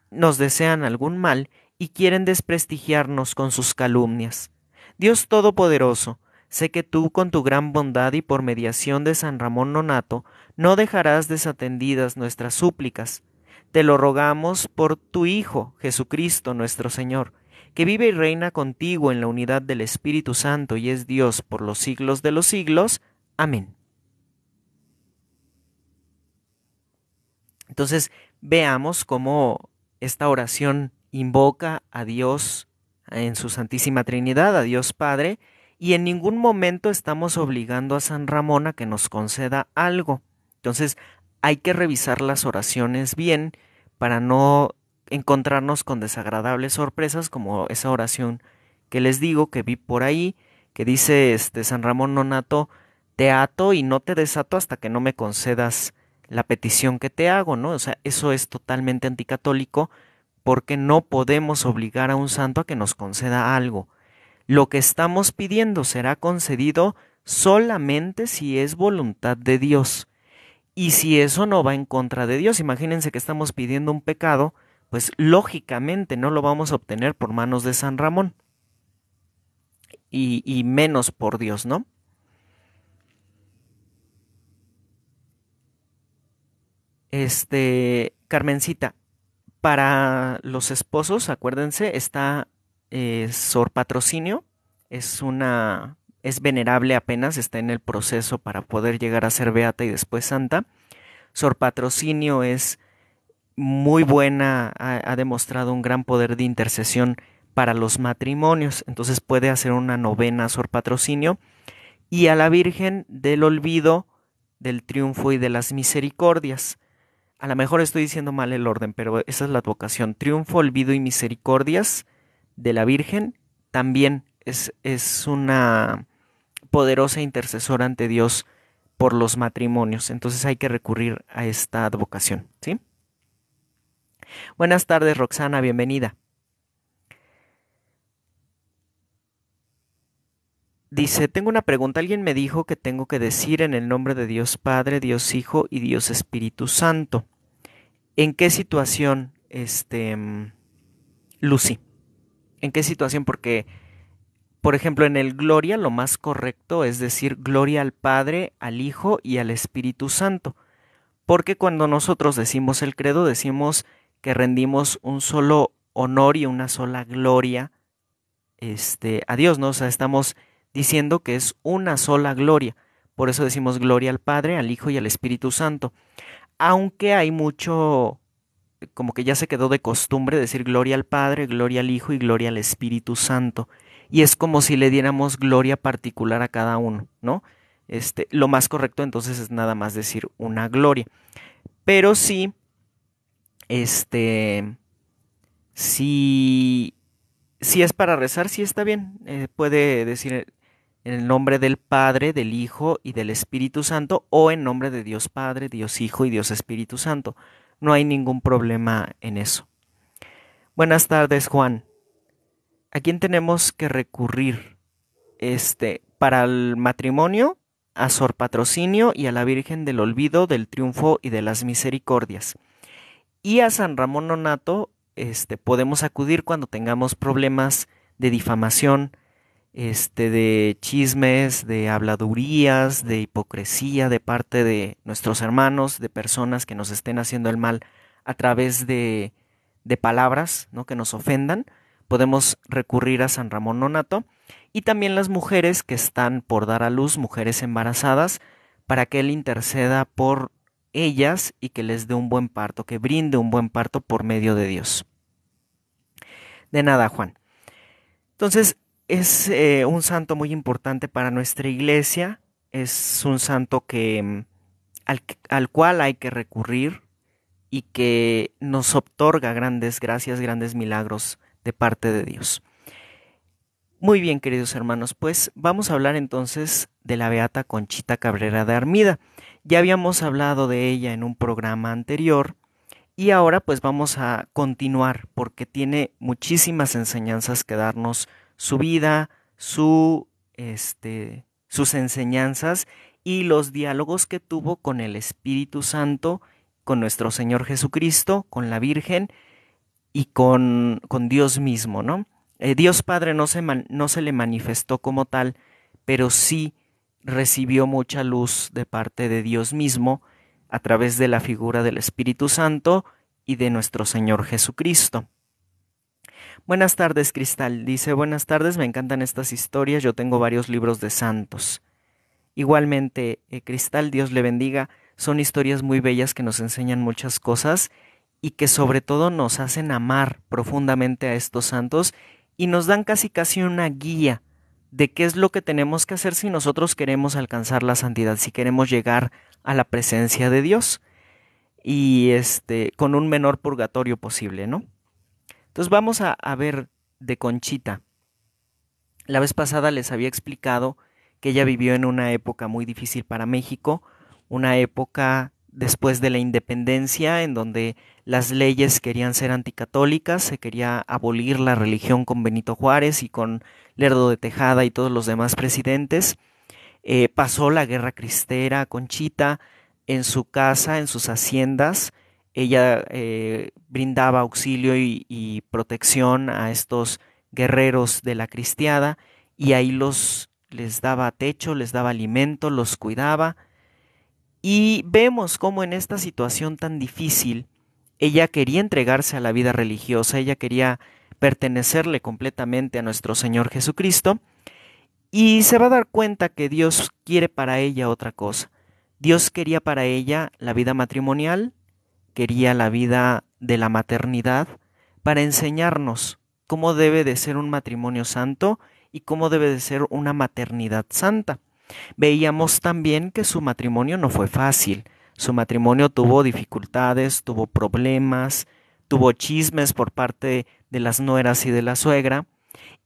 nos desean algún mal y quieren desprestigiarnos con sus calumnias. Dios Todopoderoso, Sé que tú, con tu gran bondad y por mediación de San Ramón Nonato, no dejarás desatendidas nuestras súplicas. Te lo rogamos por tu Hijo, Jesucristo nuestro Señor, que vive y reina contigo en la unidad del Espíritu Santo y es Dios por los siglos de los siglos. Amén. Entonces, veamos cómo esta oración invoca a Dios en su Santísima Trinidad, a Dios Padre, y en ningún momento estamos obligando a San Ramón a que nos conceda algo. Entonces hay que revisar las oraciones bien para no encontrarnos con desagradables sorpresas como esa oración que les digo que vi por ahí que dice este San Ramón Nonato te ato y no te desato hasta que no me concedas la petición que te hago, ¿no? O sea, eso es totalmente anticatólico porque no podemos obligar a un santo a que nos conceda algo. Lo que estamos pidiendo será concedido solamente si es voluntad de Dios. Y si eso no va en contra de Dios, imagínense que estamos pidiendo un pecado, pues lógicamente no lo vamos a obtener por manos de San Ramón. Y, menos por Dios, ¿no? Este, Carmencita, para los esposos, acuérdense, está eh, Sor Patrocinio es una es venerable apenas, está en el proceso para poder llegar a ser beata y después santa. Sor Patrocinio es muy buena, ha, ha, demostrado un gran poder de intercesión para los matrimonios, entonces puede hacer una novena Sor Patrocinio y a la Virgen del Olvido, del Triunfo y de las Misericordias. A lo mejor estoy diciendo mal el orden, pero esa es la advocación. Triunfo, olvido y misericordias de la Virgen también es, es una poderosa intercesora ante Dios por los matrimonios. Entonces hay que recurrir a esta advocación, ¿sí? Buenas tardes, Roxana, bienvenida. Dice, tengo una pregunta. Alguien me dijo que tengo que decir en el nombre de Dios Padre, Dios Hijo y Dios Espíritu Santo. ¿En qué situación, este, mm, Lucy? ¿En qué situación? Porque, por ejemplo, en el gloria lo más correcto es decir gloria al Padre, al Hijo y al Espíritu Santo. Porque cuando nosotros decimos el credo, decimos que rendimos un solo honor y una sola gloria este, a Dios, ¿no? O sea, estamos diciendo que es una sola gloria. Por eso decimos gloria al Padre, al Hijo y al Espíritu Santo. Aunque hay mucho como que ya se quedó de costumbre decir gloria al Padre, gloria al Hijo y gloria al Espíritu Santo. Y es como si le diéramos gloria particular a cada uno, ¿no? Este, lo más correcto entonces es nada más decir una gloria. Pero sí, este, si, si es para rezar, sí está bien. Eh, puede decir en el nombre del Padre, del Hijo y del Espíritu Santo o en nombre de Dios Padre, Dios Hijo y Dios Espíritu Santo. No hay ningún problema en eso. Buenas tardes, Juan. ¿A quién tenemos que recurrir? Este, para el matrimonio, a Sor Patrocinio y a la Virgen del Olvido, del Triunfo y de las Misericordias. Y a San Ramón Nonato, este, podemos acudir cuando tengamos problemas de difamación, este, de chismes, de habladurías, de hipocresía de parte de nuestros hermanos, de personas que nos estén haciendo el mal a través de, de palabras ¿no? que nos ofendan, podemos recurrir a San Ramón Nonato y también las mujeres que están por dar a luz, mujeres embarazadas, para que él interceda por ellas y que les dé un buen parto, que brinde un buen parto por medio de Dios. De nada, Juan. Entonces, es eh, un santo muy importante para nuestra iglesia, es un santo que, mm, al, al cual hay que recurrir y que nos otorga grandes gracias, grandes milagros de parte de Dios. Muy bien, queridos hermanos, pues vamos a hablar entonces de la Beata Conchita Cabrera de Armida. Ya habíamos hablado de ella en un programa anterior y ahora pues vamos a continuar porque tiene muchísimas enseñanzas que darnos su vida, su, este, sus enseñanzas y los diálogos que tuvo con el Espíritu Santo, con nuestro Señor Jesucristo, con la Virgen y con, con Dios mismo, ¿no? Eh, Dios Padre no se, no se le manifestó como tal, pero sí recibió mucha luz de parte de Dios mismo a través de la figura del Espíritu Santo y de nuestro Señor Jesucristo. Buenas tardes, Cristal. Dice, buenas tardes, me encantan estas historias, yo tengo varios libros de santos. Igualmente, eh, Cristal, Dios le bendiga, son historias muy bellas que nos enseñan muchas cosas y que sobre todo nos hacen amar profundamente a estos santos y nos dan casi casi una guía de qué es lo que tenemos que hacer si nosotros queremos alcanzar la santidad, si queremos llegar a la presencia de Dios y este con un menor purgatorio posible, ¿no? Entonces vamos a, ver de Conchita. La vez pasada les había explicado que ella vivió en una época muy difícil para México, una época después de la independencia en donde las leyes querían ser anticatólicas, se quería abolir la religión con Benito Juárez y con Lerdo de Tejada y todos los demás presidentes. Eh, pasó la guerra cristera, Conchita, en su casa, en sus haciendas, ella eh, brindaba auxilio y, protección a estos guerreros de la cristiada y ahí los les daba techo, les daba alimento, los cuidaba. Y vemos cómo en esta situación tan difícil ella quería entregarse a la vida religiosa, ella quería pertenecerle completamente a nuestro Señor Jesucristo y se va a dar cuenta que Dios quiere para ella otra cosa. Dios quería para ella la vida matrimonial, quería la vida de la maternidad para enseñarnos cómo debe de ser un matrimonio santo y cómo debe de ser una maternidad santa. Veíamos también que su matrimonio no fue fácil, su matrimonio tuvo dificultades, tuvo problemas, tuvo chismes por parte de las nueras y de la suegra,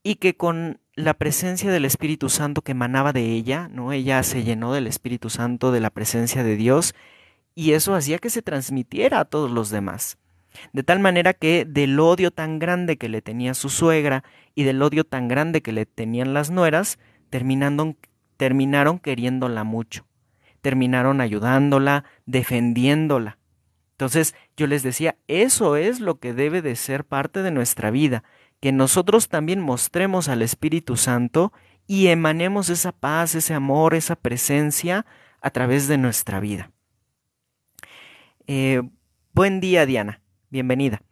y que con la presencia del Espíritu Santo que emanaba de ella, ¿no? Ella se llenó del Espíritu Santo, de la presencia de Dios, y eso hacía que se transmitiera a todos los demás. De tal manera que del odio tan grande que le tenía su suegra y del odio tan grande que le tenían las nueras, terminaron queriéndola mucho, terminaron ayudándola, defendiéndola. Entonces yo les decía, eso es lo que debe de ser parte de nuestra vida, que nosotros también mostremos al Espíritu Santo y emanemos esa paz, ese amor, esa presencia a través de nuestra vida. Eh, buen día Diana, bienvenida.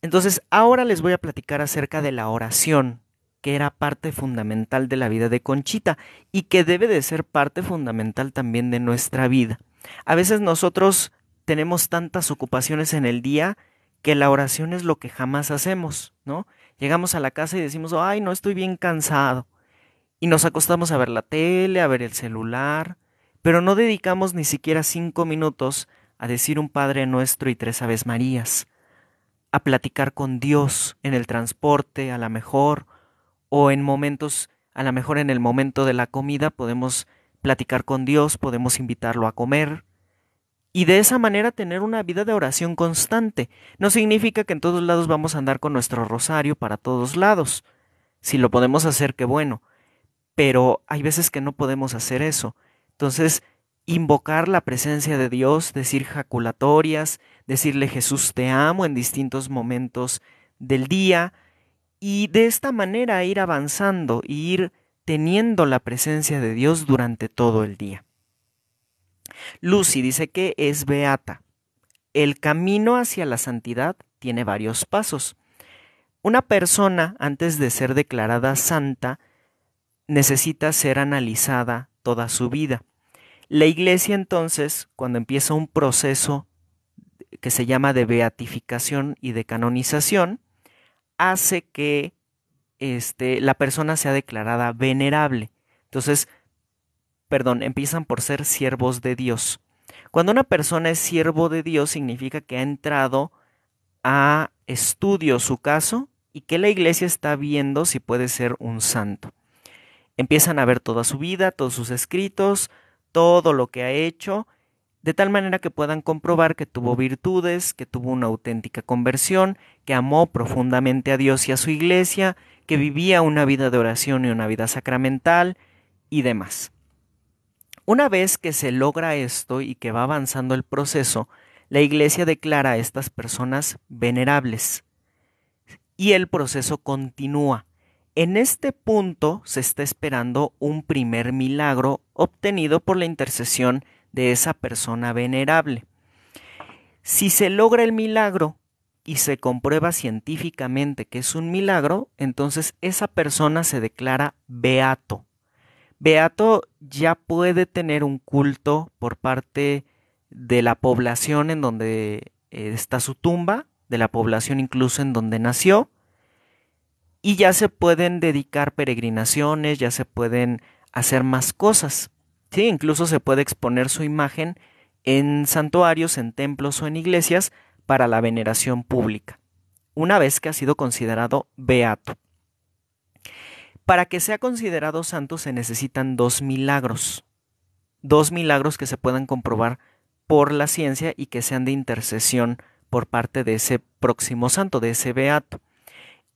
Entonces, ahora les voy a platicar acerca de la oración, que era parte fundamental de la vida de Conchita y que debe de ser parte fundamental también de nuestra vida. A veces nosotros tenemos tantas ocupaciones en el día que la oración es lo que jamás hacemos, ¿no? Llegamos a la casa y decimos, ay, no estoy bien cansado. Y nos acostamos a ver la tele, a ver el celular, pero no dedicamos ni siquiera cinco minutos a decir un Padre Nuestro y tres Aves Marías, a platicar con Dios en el transporte, a la mejor, o en momentos, a lo mejor en el momento de la comida podemos platicar con Dios, podemos invitarlo a comer, y de esa manera tener una vida de oración constante. No significa que en todos lados vamos a andar con nuestro rosario para todos lados. Si lo podemos hacer, qué bueno. Pero hay veces que no podemos hacer eso. Entonces, invocar la presencia de Dios, decir jaculatorias, decirle Jesús te amo en distintos momentos del día y de esta manera ir avanzando y ir teniendo la presencia de Dios durante todo el día. Lucy dice que es beata. El camino hacia la santidad tiene varios pasos. Una persona, antes de ser declarada santa, necesita ser analizada toda su vida. La iglesia entonces, cuando empieza un proceso que se llama de beatificación y de canonización, hace que este, la persona sea declarada venerable. Entonces, perdón, empiezan por ser siervos de Dios. Cuando una persona es siervo de Dios significa que ha entrado a estudio su caso y que la iglesia está viendo si puede ser un santo. Empiezan a ver toda su vida, todos sus escritos, todo lo que ha hecho, de tal manera que puedan comprobar que tuvo virtudes, que tuvo una auténtica conversión, que amó profundamente a Dios y a su iglesia, que vivía una vida de oración y una vida sacramental y demás. Una vez que se logra esto y que va avanzando el proceso, la iglesia declara a estas personas venerables y el proceso continúa. En este punto se está esperando un primer milagro obtenido por la intercesión de esa persona venerable. Si se logra el milagro y se comprueba científicamente que es un milagro, entonces esa persona se declara beato. Beato ya puede tener un culto por parte de la población en donde eh, está su tumba, de la población incluso en donde nació, y ya se pueden dedicar peregrinaciones, ya se pueden hacer más cosas. Sí, incluso se puede exponer su imagen en santuarios, en templos o en iglesias para la veneración pública, una vez que ha sido considerado beato. Para que sea considerado santo se necesitan dos milagros, dos milagros que se puedan comprobar por la ciencia y que sean de intercesión por parte de ese próximo santo, de ese beato.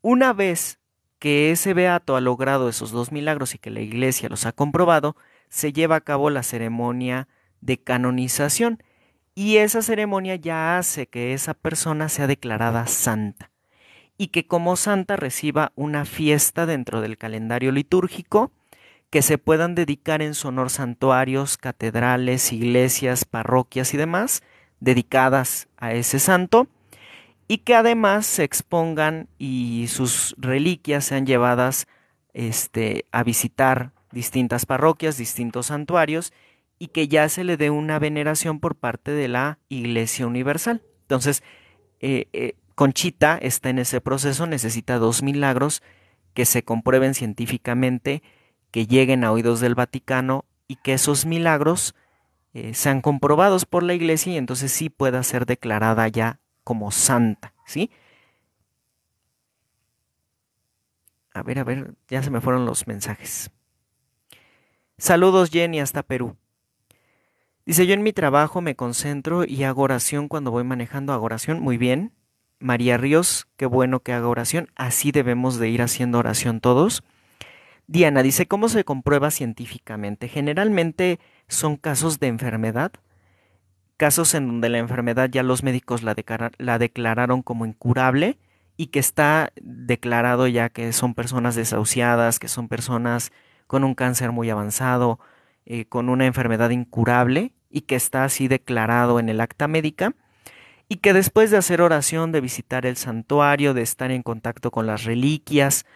Una vez que ese beato ha logrado esos dos milagros y que la Iglesia los ha comprobado, se lleva a cabo la ceremonia de canonización y esa ceremonia ya hace que esa persona sea declarada santa y que como santa reciba una fiesta dentro del calendario litúrgico que se puedan dedicar en su honor santuarios, catedrales, iglesias, parroquias y demás dedicadas a ese santo y que además se expongan y sus reliquias sean llevadas este, a visitar distintas parroquias, distintos santuarios y que ya se le dé una veneración por parte de la Iglesia Universal. Entonces, eh, eh, Conchita está en ese proceso, necesita dos milagros que se comprueben científicamente, que lleguen a oídos del Vaticano y que esos milagros eh, sean comprobados por la Iglesia y entonces sí pueda ser declarada ya como santa, ¿sí? A ver, a ver, ya se me fueron los mensajes. Saludos Jenny hasta Perú. Dice, yo en mi trabajo me concentro y hago oración cuando voy manejando, hago oración, muy bien. María Ríos, qué bueno que haga oración, así debemos de ir haciendo oración todos. Diana dice, ¿cómo se comprueba científicamente? Generalmente son casos de enfermedad casos en donde la enfermedad ya los médicos la, declararon como incurable y que está declarado ya que son personas desahuciadas, que son personas con un cáncer muy avanzado, eh, con una enfermedad incurable y que está así declarado en el acta médica y que después de hacer oración, de visitar el santuario, de estar en contacto con las reliquias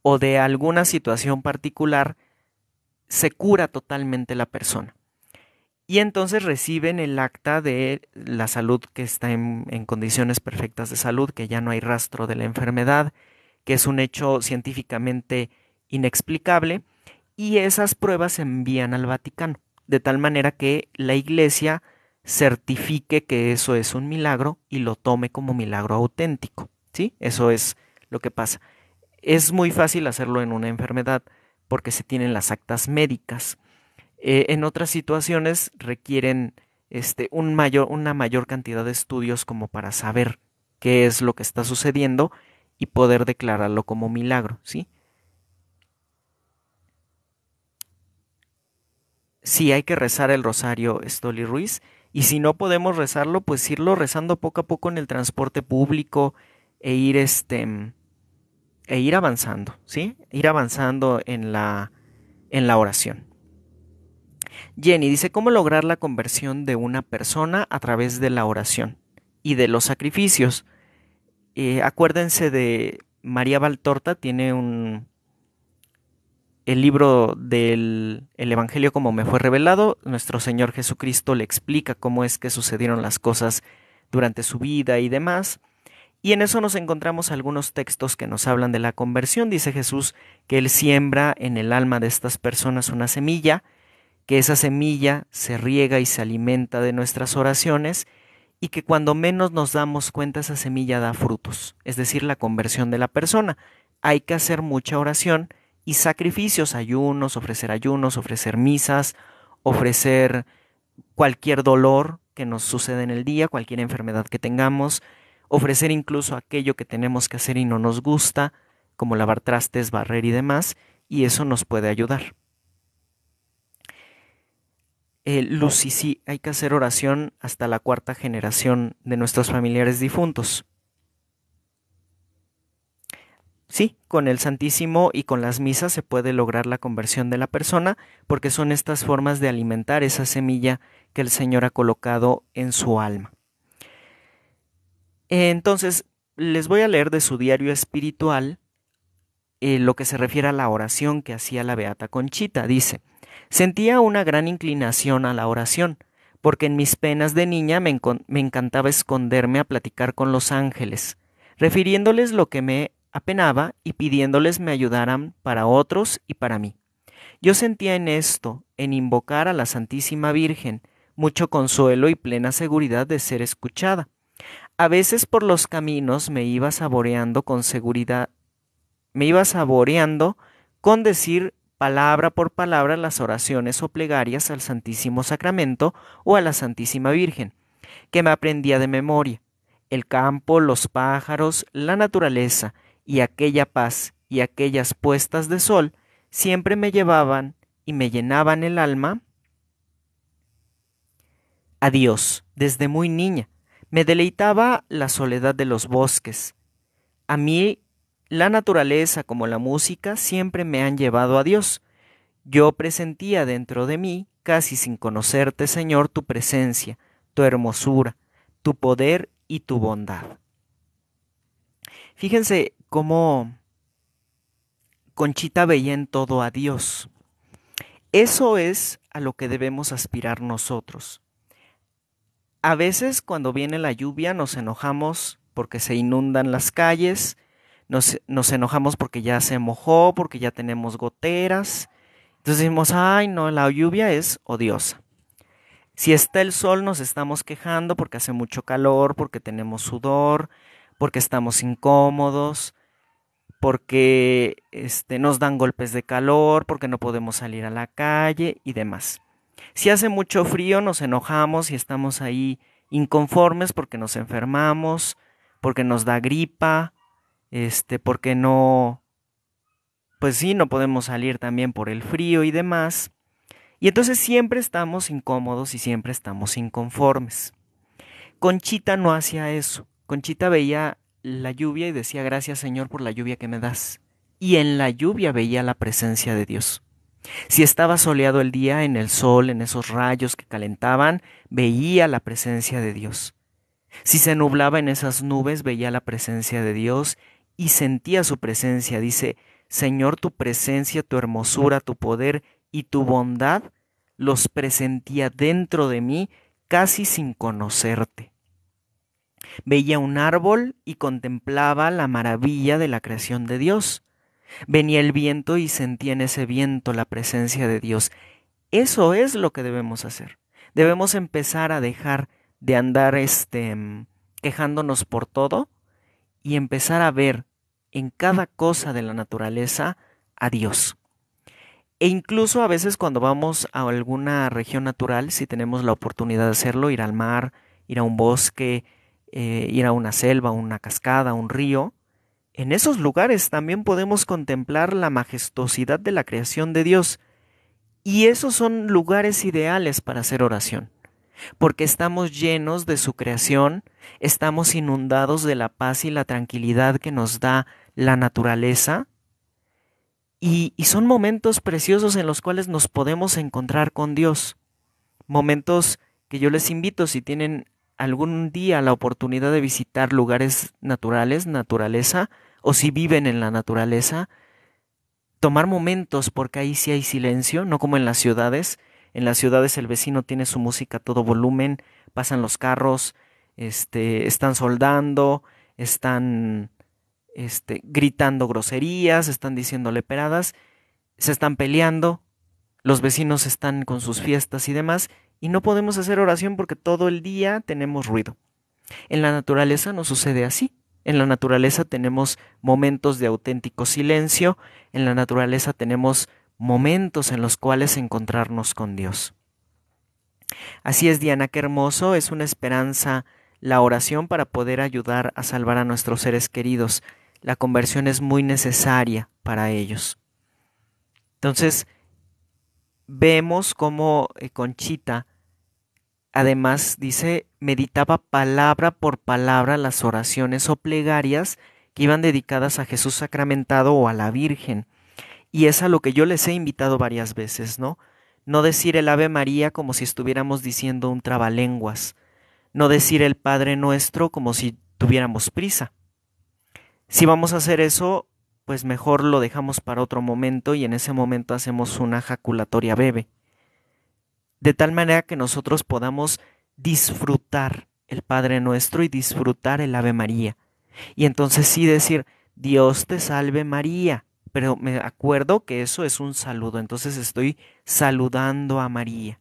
o de alguna situación particular, se cura totalmente la persona y entonces reciben el acta de la salud que está en, condiciones perfectas de salud, que ya no hay rastro de la enfermedad, que es un hecho científicamente inexplicable, y esas pruebas se envían al Vaticano, de tal manera que la Iglesia certifique que eso es un milagro y lo tome como milagro auténtico. ¿sí? Eso es lo que pasa. Es muy fácil hacerlo en una enfermedad porque se tienen las actas médicas eh, en otras situaciones requieren este, una mayor cantidad de estudios como para saber qué es lo que está sucediendo y poder declararlo como milagro, ¿sí? Sí, hay que rezar el rosario Stoli Ruiz y si no podemos rezarlo, pues irlo rezando poco a poco en el transporte público e ir este e ir avanzando, ¿sí? Ir avanzando en la oración. Jenny dice, ¿cómo lograr la conversión de una persona a través de la oración y de los sacrificios? Eh, acuérdense de María Valtorta, tiene un, el libro del Evangelio como me fue revelado, nuestro Señor Jesucristo le explica cómo es que sucedieron las cosas durante su vida y demás. Y en eso nos encontramos algunos textos que nos hablan de la conversión. Dice Jesús que Él siembra en el alma de estas personas una semilla que esa semilla se riega y se alimenta de nuestras oraciones y que cuando menos nos damos cuenta esa semilla da frutos, es decir, la conversión de la persona. Hay que hacer mucha oración y sacrificios, ayunos, ofrecer ayunos, ofrecer misas, ofrecer cualquier dolor que nos sucede en el día, cualquier enfermedad que tengamos, ofrecer incluso aquello que tenemos que hacer y no nos gusta, como lavar trastes, barrer y demás, y eso nos puede ayudar. Eh, Lucy, sí, hay que hacer oración hasta la cuarta generación de nuestros familiares difuntos. Sí, con el Santísimo y con las misas se puede lograr la conversión de la persona, porque son estas formas de alimentar esa semilla que el Señor ha colocado en su alma. Entonces, les voy a leer de su diario espiritual eh, lo que se refiere a la oración que hacía la Beata Conchita. Dice, Sentía una gran inclinación a la oración, porque en mis penas de niña me, encantaba esconderme a platicar con los ángeles, refiriéndoles lo que me apenaba y pidiéndoles me ayudaran para otros y para mí. Yo sentía en esto, en invocar a la Santísima Virgen, mucho consuelo y plena seguridad de ser escuchada. A veces por los caminos me iba saboreando con seguridad, me iba saboreando con decir palabra por palabra las oraciones o plegarias al Santísimo Sacramento o a la Santísima Virgen, que me aprendía de memoria, el campo, los pájaros, la naturaleza y aquella paz y aquellas puestas de sol siempre me llevaban y me llenaban el alma Adiós desde muy niña. Me deleitaba la soledad de los bosques. A mí la naturaleza como la música siempre me han llevado a Dios. Yo presentía dentro de mí, casi sin conocerte, Señor, tu presencia, tu hermosura, tu poder y tu bondad. Fíjense cómo Conchita veía en todo a Dios. Eso es a lo que debemos aspirar nosotros. A veces cuando viene la lluvia nos enojamos porque se inundan las calles, nos, enojamos porque ya se mojó, porque ya tenemos goteras. Entonces decimos, ay no, la lluvia es odiosa. Si está el sol nos estamos quejando porque hace mucho calor, porque tenemos sudor, porque estamos incómodos, porque este, nos dan golpes de calor, porque no podemos salir a la calle y demás. Si hace mucho frío nos enojamos y estamos ahí inconformes porque nos enfermamos, porque nos da gripa, este, porque no, pues sí, no podemos salir también por el frío y demás. Y entonces siempre estamos incómodos y siempre estamos inconformes. Conchita no hacía eso. Conchita veía la lluvia y decía, gracias Señor por la lluvia que me das. Y en la lluvia veía la presencia de Dios. Si estaba soleado el día, en el sol, en esos rayos que calentaban, veía la presencia de Dios. Si se nublaba en esas nubes, veía la presencia de Dios y sentía su presencia. Dice, Señor, tu presencia, tu hermosura, tu poder y tu bondad los presentía dentro de mí casi sin conocerte. Veía un árbol y contemplaba la maravilla de la creación de Dios. Venía el viento y sentía en ese viento la presencia de Dios. Eso es lo que debemos hacer. Debemos empezar a dejar de andar este mm, quejándonos por todo y empezar a ver en cada cosa de la naturaleza a Dios. E incluso a veces cuando vamos a alguna región natural, si tenemos la oportunidad de hacerlo, ir al mar, ir a un bosque, eh, ir a una selva, una cascada, un río, en esos lugares también podemos contemplar la majestuosidad de la creación de Dios. Y esos son lugares ideales para hacer oración porque estamos llenos de su creación, estamos inundados de la paz y la tranquilidad que nos da la naturaleza. Y, son momentos preciosos en los cuales nos podemos encontrar con Dios. Momentos que yo les invito, si tienen algún día la oportunidad de visitar lugares naturales, naturaleza, o si viven en la naturaleza, tomar momentos porque ahí sí hay silencio, no como en las ciudades, en las ciudades el vecino tiene su música a todo volumen, pasan los carros, este, están soldando, están este, gritando groserías, están diciéndole peradas, se están peleando, los vecinos están con sus fiestas y demás, y no podemos hacer oración porque todo el día tenemos ruido. En la naturaleza no sucede así. En la naturaleza tenemos momentos de auténtico silencio, en la naturaleza tenemos momentos en los cuales encontrarnos con Dios. Así es, Diana, qué hermoso, es una esperanza la oración para poder ayudar a salvar a nuestros seres queridos. La conversión es muy necesaria para ellos. Entonces, vemos cómo eh, Conchita, además, dice, meditaba palabra por palabra las oraciones o plegarias que iban dedicadas a Jesús sacramentado o a la Virgen. Y es a lo que yo les he invitado varias veces, ¿no? No decir el Ave María como si estuviéramos diciendo un trabalenguas. No decir el Padre Nuestro como si tuviéramos prisa. Si vamos a hacer eso, pues mejor lo dejamos para otro momento y en ese momento hacemos una jaculatoria bebe. De tal manera que nosotros podamos disfrutar el Padre Nuestro y disfrutar el Ave María. Y entonces sí decir, Dios te salve María, pero me acuerdo que eso es un saludo, entonces estoy saludando a María.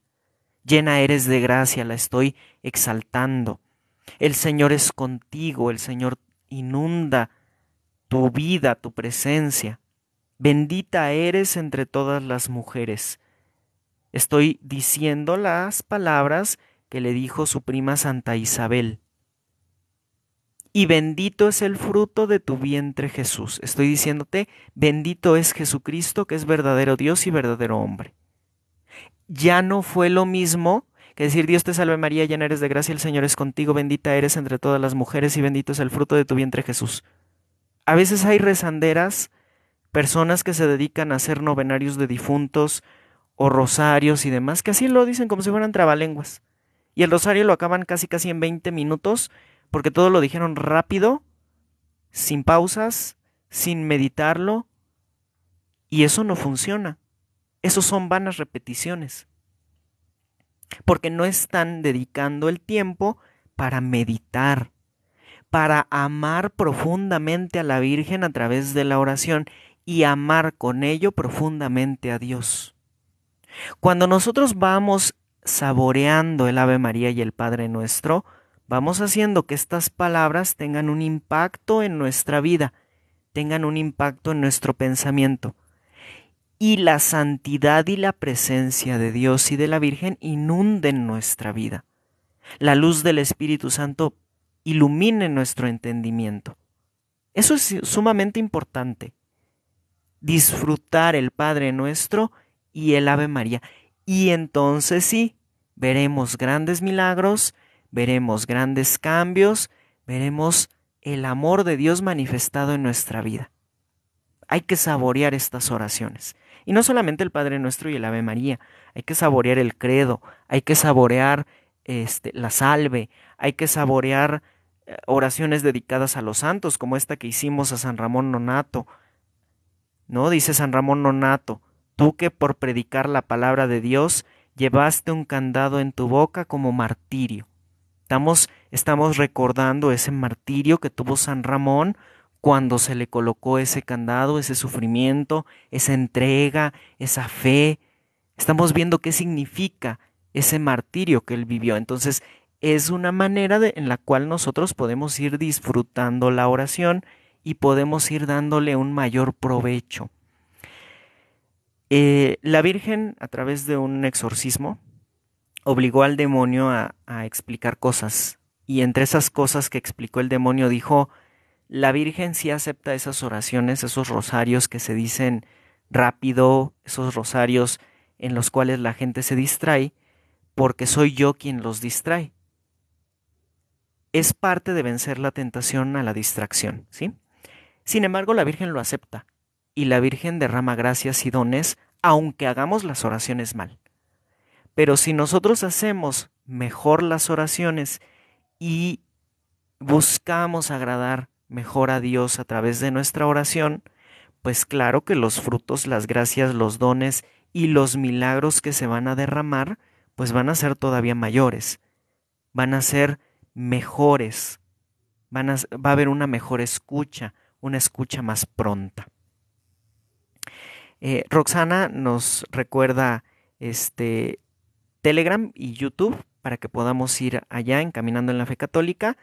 Llena eres de gracia, la estoy exaltando. El Señor es contigo, el Señor inunda tu vida, tu presencia. Bendita eres entre todas las mujeres. Estoy diciendo las palabras que le dijo su prima Santa Isabel y bendito es el fruto de tu vientre Jesús. Estoy diciéndote, bendito es Jesucristo, que es verdadero Dios y verdadero hombre. Ya no fue lo mismo que decir, Dios te salve María, llena eres de gracia, el Señor es contigo, bendita eres entre todas las mujeres y bendito es el fruto de tu vientre Jesús. A veces hay rezanderas, personas que se dedican a hacer novenarios de difuntos o rosarios y demás, que así lo dicen como si fueran trabalenguas. Y el rosario lo acaban casi casi en 20 minutos porque todo lo dijeron rápido, sin pausas, sin meditarlo, y eso no funciona. Esos son vanas repeticiones. Porque no están dedicando el tiempo para meditar, para amar profundamente a la Virgen a través de la oración y amar con ello profundamente a Dios. Cuando nosotros vamos saboreando el Ave María y el Padre Nuestro, vamos haciendo que estas palabras tengan un impacto en nuestra vida, tengan un impacto en nuestro pensamiento. Y la santidad y la presencia de Dios y de la Virgen inunden nuestra vida. La luz del Espíritu Santo ilumine nuestro entendimiento. Eso es sumamente importante. Disfrutar el Padre nuestro y el Ave María. Y entonces sí, veremos grandes milagros, veremos grandes cambios, veremos el amor de Dios manifestado en nuestra vida. Hay que saborear estas oraciones. Y no solamente el Padre Nuestro y el Ave María, hay que saborear el credo, hay que saborear este, la salve, hay que saborear eh, oraciones dedicadas a los santos, como esta que hicimos a San Ramón Nonato. ¿No? Dice San Ramón Nonato, tú que por predicar la palabra de Dios llevaste un candado en tu boca como martirio. Estamos, estamos recordando ese martirio que tuvo San Ramón cuando se le colocó ese candado, ese sufrimiento, esa entrega, esa fe. Estamos viendo qué significa ese martirio que él vivió. Entonces, es una manera en la cual nosotros podemos ir disfrutando la oración y podemos ir dándole un mayor provecho. Eh, la Virgen, a través de un exorcismo, obligó al demonio a, explicar cosas. Y entre esas cosas que explicó el demonio dijo, la Virgen sí acepta esas oraciones, esos rosarios que se dicen rápido, esos rosarios en los cuales la gente se distrae, porque soy yo quien los distrae. Es parte de vencer la tentación a la distracción, ¿sí? Sin embargo, la Virgen lo acepta y la Virgen derrama gracias y dones, aunque hagamos las oraciones mal. Pero si nosotros hacemos mejor las oraciones y buscamos agradar mejor a Dios a través de nuestra oración, pues claro que los frutos, las gracias, los dones y los milagros que se van a derramar, pues van a ser todavía mayores, van a ser mejores, van va a haber una mejor escucha, una escucha más pronta. Eh, Roxana nos recuerda este, Telegram y YouTube para que podamos ir allá encaminando en la fe católica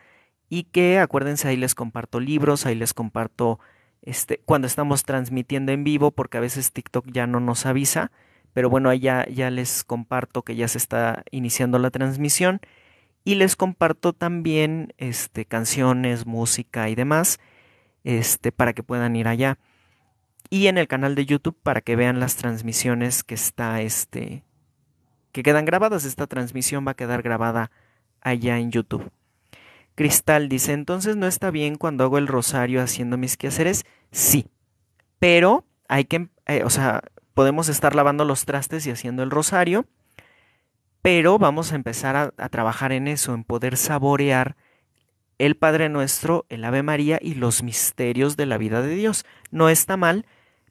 y que acuérdense ahí les comparto libros, ahí les comparto este cuando estamos transmitiendo en vivo porque a veces TikTok ya no nos avisa, pero bueno, ahí ya, les comparto que ya se está iniciando la transmisión y les comparto también este canciones, música y demás este para que puedan ir allá y en el canal de YouTube para que vean las transmisiones que está este que quedan grabadas. Esta transmisión va a quedar grabada allá en YouTube. Cristal dice, entonces no está bien cuando hago el rosario haciendo mis quehaceres. Sí, pero hay que, em, eh, o sea, podemos estar lavando los trastes y haciendo el rosario, pero vamos a empezar a trabajar en eso, en poder saborear el Padre Nuestro, el Ave María y los misterios de la vida de Dios. No está mal,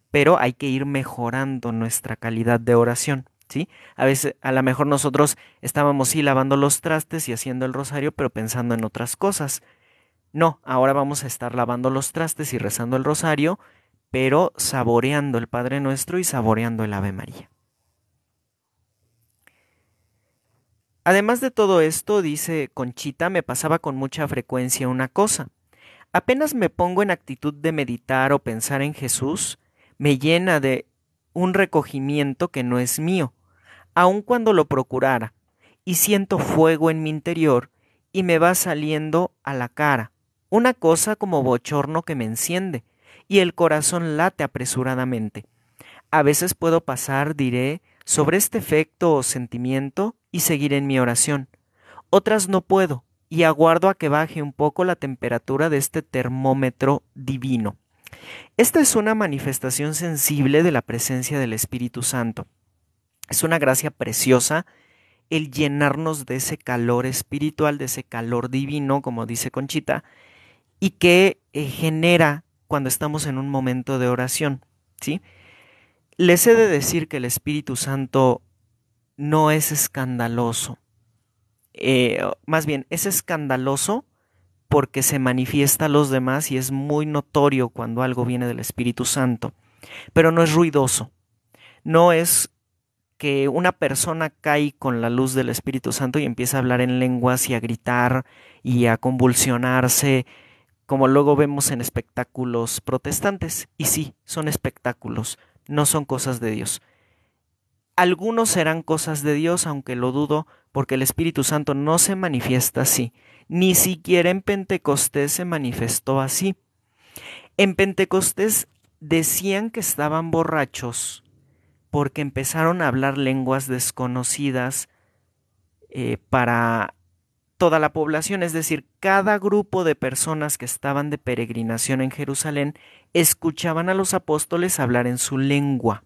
pero hay que ir mejorando nuestra calidad de oración. A veces, a lo mejor nosotros estábamos lavando los trastes y haciendo el rosario, pero pensando en otras cosas. No, ahora vamos a estar lavando los trastes y rezando el rosario, pero saboreando el Padre Nuestro y saboreando el Ave María. Además de todo esto, dice Conchita, me pasaba con mucha frecuencia una cosa. Apenas me pongo en actitud de meditar o pensar en Jesús, me llena de un recogimiento que no es mío, aun cuando lo procurara, y siento fuego en mi interior y me va saliendo a la cara, una cosa como bochorno que me enciende, y el corazón late apresuradamente. A veces puedo pasar, diré, sobre este efecto o sentimiento y seguir en mi oración. Otras no puedo, y aguardo a que baje un poco la temperatura de este termómetro divino. Esta es una manifestación sensible de la presencia del Espíritu Santo. Es una gracia preciosa el llenarnos de ese calor espiritual, de ese calor divino, como dice Conchita, y que eh, genera cuando estamos en un momento de oración, ¿sí? Les he de decir que el Espíritu Santo no es escandaloso. Eh, más bien, es escandaloso porque se manifiesta a los demás y es muy notorio cuando algo viene del Espíritu Santo. Pero no es ruidoso. No es que una persona cae con la luz del Espíritu Santo y empiece a hablar en lenguas y a gritar y a convulsionarse, como luego vemos en espectáculos protestantes. Y sí, son espectáculos, no son cosas de Dios. Algunos serán cosas de Dios, aunque lo dudo, porque el Espíritu Santo no se manifiesta así. Ni siquiera en Pentecostés se manifestó así. En Pentecostés decían que estaban borrachos porque empezaron a hablar lenguas desconocidas eh, para toda la población, es decir, cada grupo de personas que estaban de peregrinación en Jerusalén escuchaban a los apóstoles hablar en su lengua.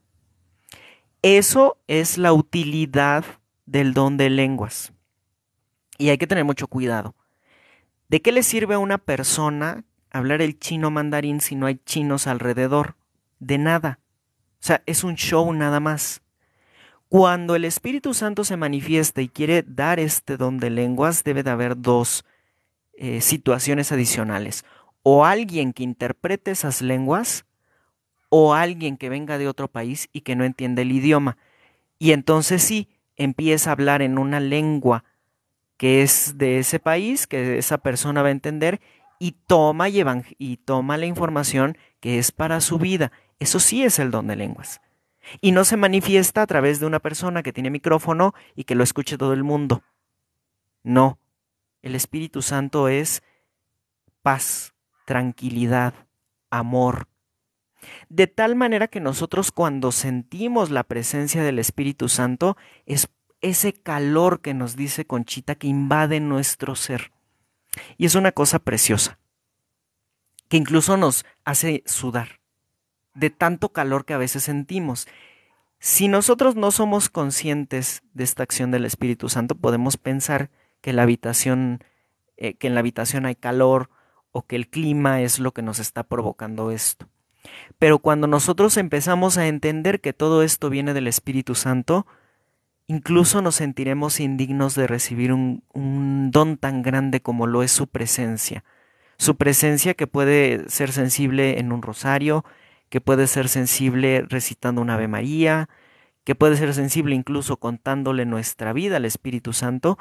Eso es la utilidad del don de lenguas. Y hay que tener mucho cuidado. ¿De qué le sirve a una persona hablar el chino mandarín si no hay chinos alrededor? De nada. O sea, es un show nada más. Cuando el Espíritu Santo se manifiesta y quiere dar este don de lenguas, debe de haber dos eh, situaciones adicionales. O alguien que interprete esas lenguas, o alguien que venga de otro país y que no entiende el idioma. Y entonces sí, empieza a hablar en una lengua que es de ese país, que esa persona va a entender y toma y, y toma la información que es para su vida. Eso sí es el don de lenguas. Y no se manifiesta a través de una persona que tiene micrófono y que lo escuche todo el mundo. No. El Espíritu Santo es paz, tranquilidad, amor. De tal manera que nosotros cuando sentimos la presencia del Espíritu Santo es ese calor que nos dice Conchita que invade nuestro ser. Y es una cosa preciosa, que incluso nos hace sudar de tanto calor que a veces sentimos. Si nosotros no somos conscientes de esta acción del Espíritu Santo, podemos pensar que, la habitación, eh, que en la habitación hay calor o que el clima es lo que nos está provocando esto. Pero cuando nosotros empezamos a entender que todo esto viene del Espíritu Santo, Incluso nos sentiremos indignos de recibir un, don tan grande como lo es su presencia. Su presencia que puede ser sensible en un rosario, que puede ser sensible recitando un Ave María, que puede ser sensible incluso contándole nuestra vida al Espíritu Santo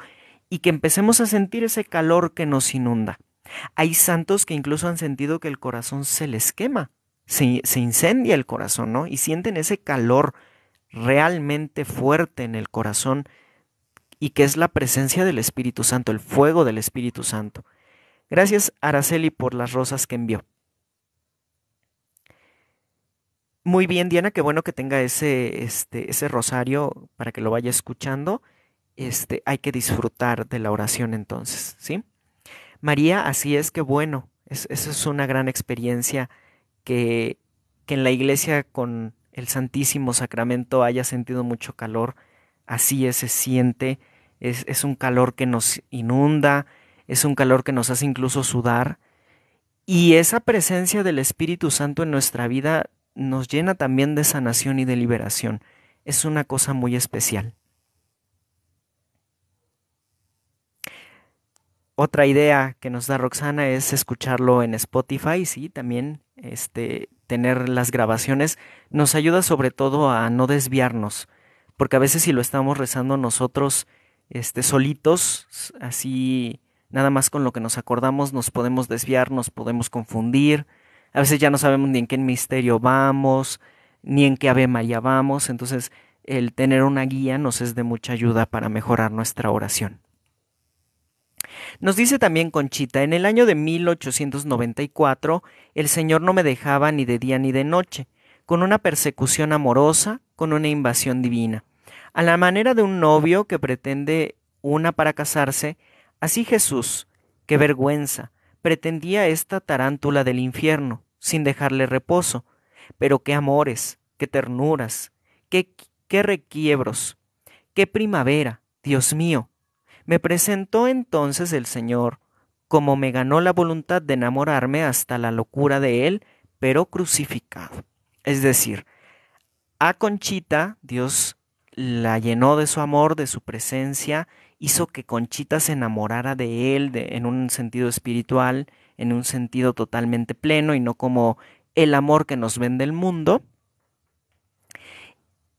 y que empecemos a sentir ese calor que nos inunda. Hay santos que incluso han sentido que el corazón se les quema, se, se incendia el corazón, ¿no? Y sienten ese calor realmente fuerte en el corazón y que es la presencia del Espíritu Santo, el fuego del Espíritu Santo. Gracias Araceli por las rosas que envió. Muy bien, Diana, qué bueno que tenga ese, este, ese rosario para que lo vaya escuchando. Este, hay que disfrutar de la oración entonces, ¿sí? María, así es que bueno, esa es una gran experiencia que, que en la iglesia con el Santísimo Sacramento haya sentido mucho calor, así es, se siente, es, un calor que nos inunda, es un calor que nos hace incluso sudar, y esa presencia del Espíritu Santo en nuestra vida nos llena también de sanación y de liberación. Es una cosa muy especial. Otra idea que nos da Roxana es escucharlo en Spotify, sí, también este tener las grabaciones, nos ayuda sobre todo a no desviarnos, porque a veces si lo estamos rezando nosotros este solitos, así nada más con lo que nos acordamos nos podemos desviar, nos podemos confundir, a veces ya no sabemos ni en qué misterio vamos, ni en qué Ave María vamos, entonces el tener una guía nos es de mucha ayuda para mejorar nuestra oración. Nos dice también Conchita, en el año de 1894 el Señor no me dejaba ni de día ni de noche, con una persecución amorosa, con una invasión divina. A la manera de un novio que pretende una para casarse, así Jesús, qué vergüenza, pretendía esta tarántula del infierno, sin dejarle reposo. Pero qué amores, qué ternuras, qué, qué requiebros, qué primavera, Dios mío, me presentó entonces el Señor, como me ganó la voluntad de enamorarme hasta la locura de Él, pero crucificado. Es decir, a Conchita Dios la llenó de su amor, de su presencia, hizo que Conchita se enamorara de Él en un sentido espiritual, en un sentido totalmente pleno y no como el amor que nos vende el mundo,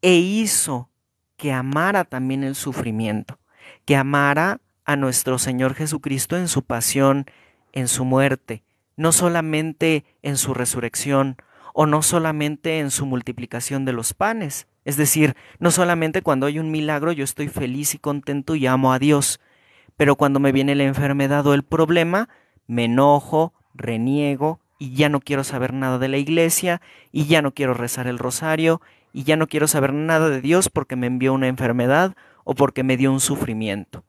e hizo que amara también el sufrimiento que amara a nuestro Señor Jesucristo en su pasión, en su muerte, no solamente en su resurrección o no solamente en su multiplicación de los panes. Es decir, no solamente cuando hay un milagro yo estoy feliz y contento y amo a Dios, pero cuando me viene la enfermedad o el problema, me enojo, reniego y ya no quiero saber nada de la iglesia y ya no quiero rezar el rosario y ya no quiero saber nada de Dios porque me envió una enfermedad o porque me dio un sufrimiento.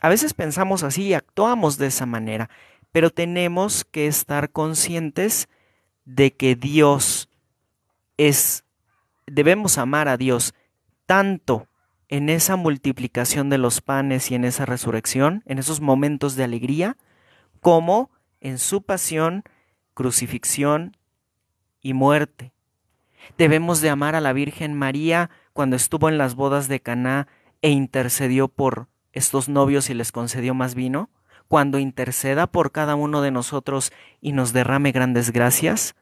A veces pensamos así y actuamos de esa manera, pero tenemos que estar conscientes de que Dios es, debemos amar a Dios tanto en esa multiplicación de los panes y en esa resurrección, en esos momentos de alegría, como en su pasión, crucifixión y muerte. Debemos de amar a la Virgen María cuando estuvo en las bodas de Caná e intercedió por estos novios y les concedió más vino, cuando interceda por cada uno de nosotros y nos derrame grandes gracias,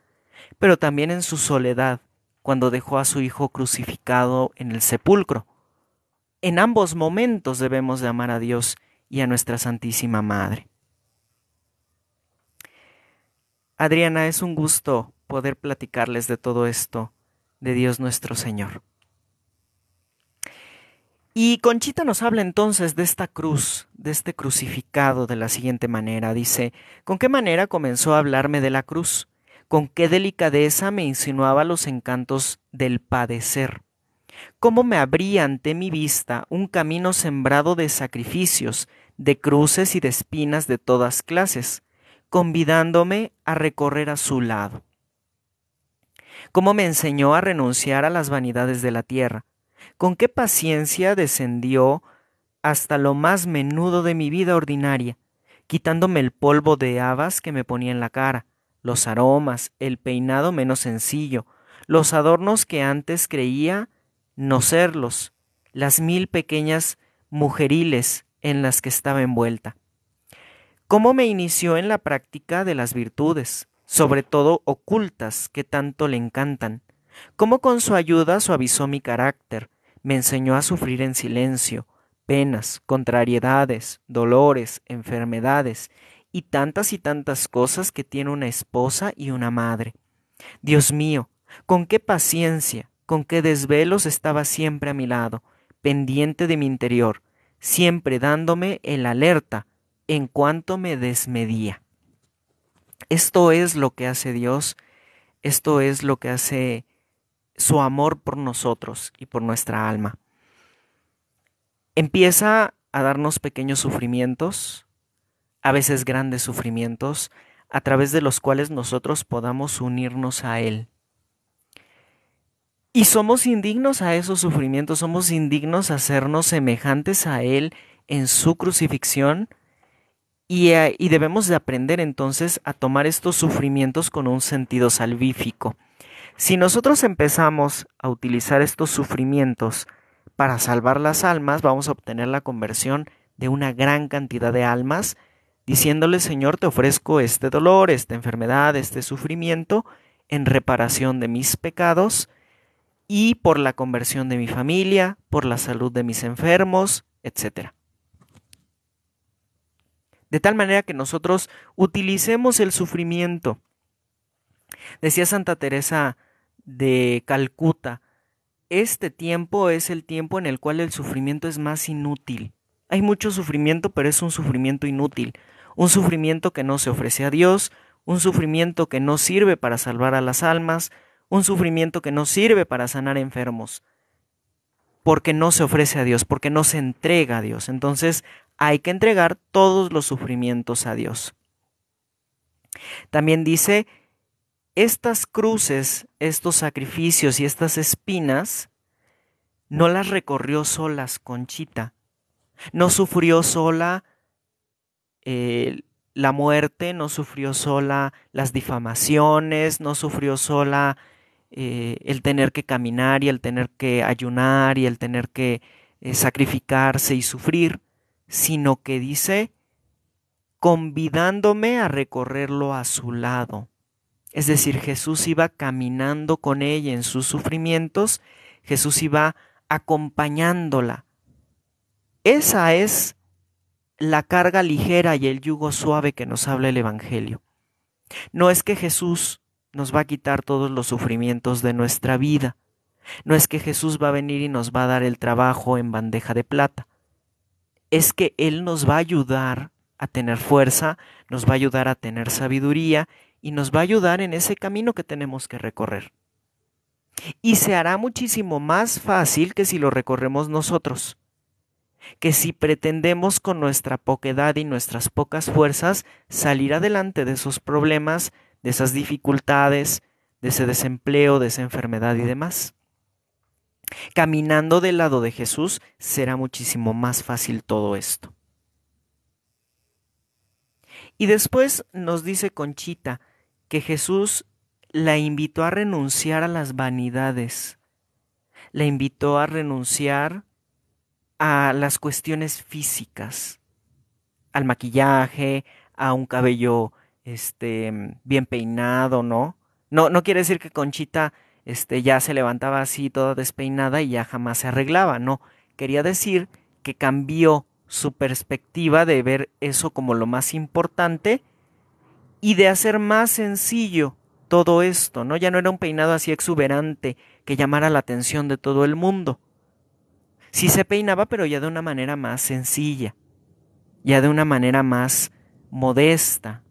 pero también en su soledad, cuando dejó a su Hijo crucificado en el sepulcro. En ambos momentos debemos de amar a Dios y a nuestra Santísima Madre. Adriana, es un gusto poder platicarles de todo esto, de Dios nuestro Señor. Y Conchita nos habla entonces de esta cruz, de este crucificado, de la siguiente manera. Dice, ¿con qué manera comenzó a hablarme de la cruz? ¿Con qué delicadeza me insinuaba los encantos del padecer? ¿Cómo me abría ante mi vista un camino sembrado de sacrificios, de cruces y de espinas de todas clases, convidándome a recorrer a su lado? ¿Cómo me enseñó a renunciar a las vanidades de la tierra? con qué paciencia descendió hasta lo más menudo de mi vida ordinaria, quitándome el polvo de habas que me ponía en la cara, los aromas, el peinado menos sencillo, los adornos que antes creía no serlos, las mil pequeñas mujeriles en las que estaba envuelta. ¿Cómo me inició en la práctica de las virtudes, sobre todo ocultas que tanto le encantan? ¿Cómo con su ayuda suavizó mi carácter? me enseñó a sufrir en silencio, penas, contrariedades, dolores, enfermedades y tantas y tantas cosas que tiene una esposa y una madre. Dios mío, con qué paciencia, con qué desvelos estaba siempre a mi lado, pendiente de mi interior, siempre dándome el alerta en cuanto me desmedía. Esto es lo que hace Dios, esto es lo que hace su amor por nosotros y por nuestra alma. Empieza a darnos pequeños sufrimientos, a veces grandes sufrimientos, a través de los cuales nosotros podamos unirnos a Él. Y somos indignos a esos sufrimientos, somos indignos a hacernos semejantes a Él en su crucifixión y, eh, y debemos de aprender entonces a tomar estos sufrimientos con un sentido salvífico. Si nosotros empezamos a utilizar estos sufrimientos para salvar las almas, vamos a obtener la conversión de una gran cantidad de almas, diciéndole, Señor, te ofrezco este dolor, esta enfermedad, este sufrimiento, en reparación de mis pecados y por la conversión de mi familia, por la salud de mis enfermos, etc. De tal manera que nosotros utilicemos el sufrimiento. Decía Santa Teresa de Calcuta. Este tiempo es el tiempo en el cual el sufrimiento es más inútil. Hay mucho sufrimiento, pero es un sufrimiento inútil, un sufrimiento que no se ofrece a Dios, un sufrimiento que no sirve para salvar a las almas, un sufrimiento que no sirve para sanar enfermos, porque no se ofrece a Dios, porque no se entrega a Dios. Entonces hay que entregar todos los sufrimientos a Dios. También dice estas cruces, estos sacrificios y estas espinas, no las recorrió solas Conchita. No sufrió sola eh, la muerte, no sufrió sola las difamaciones, no sufrió sola eh, el tener que caminar y el tener que ayunar y el tener que eh, sacrificarse y sufrir, sino que dice, convidándome a recorrerlo a su lado. Es decir, Jesús iba caminando con ella en sus sufrimientos, Jesús iba acompañándola. Esa es la carga ligera y el yugo suave que nos habla el Evangelio. No es que Jesús nos va a quitar todos los sufrimientos de nuestra vida. No es que Jesús va a venir y nos va a dar el trabajo en bandeja de plata. Es que Él nos va a ayudar a tener fuerza, nos va a ayudar a tener sabiduría y nos va a ayudar en ese camino que tenemos que recorrer. Y se hará muchísimo más fácil que si lo recorremos nosotros, que si pretendemos con nuestra poquedad y nuestras pocas fuerzas salir adelante de esos problemas, de esas dificultades, de ese desempleo, de esa enfermedad y demás. Caminando del lado de Jesús será muchísimo más fácil todo esto. Y después nos dice Conchita, que Jesús la invitó a renunciar a las vanidades, la invitó a renunciar a las cuestiones físicas, al maquillaje, a un cabello este bien peinado, ¿no? No no quiere decir que Conchita este ya se levantaba así toda despeinada y ya jamás se arreglaba, no, quería decir que cambió su perspectiva de ver eso como lo más importante y de hacer más sencillo todo esto, ¿no? Ya no era un peinado así exuberante que llamara la atención de todo el mundo. Sí se peinaba, pero ya de una manera más sencilla, ya de una manera más modesta.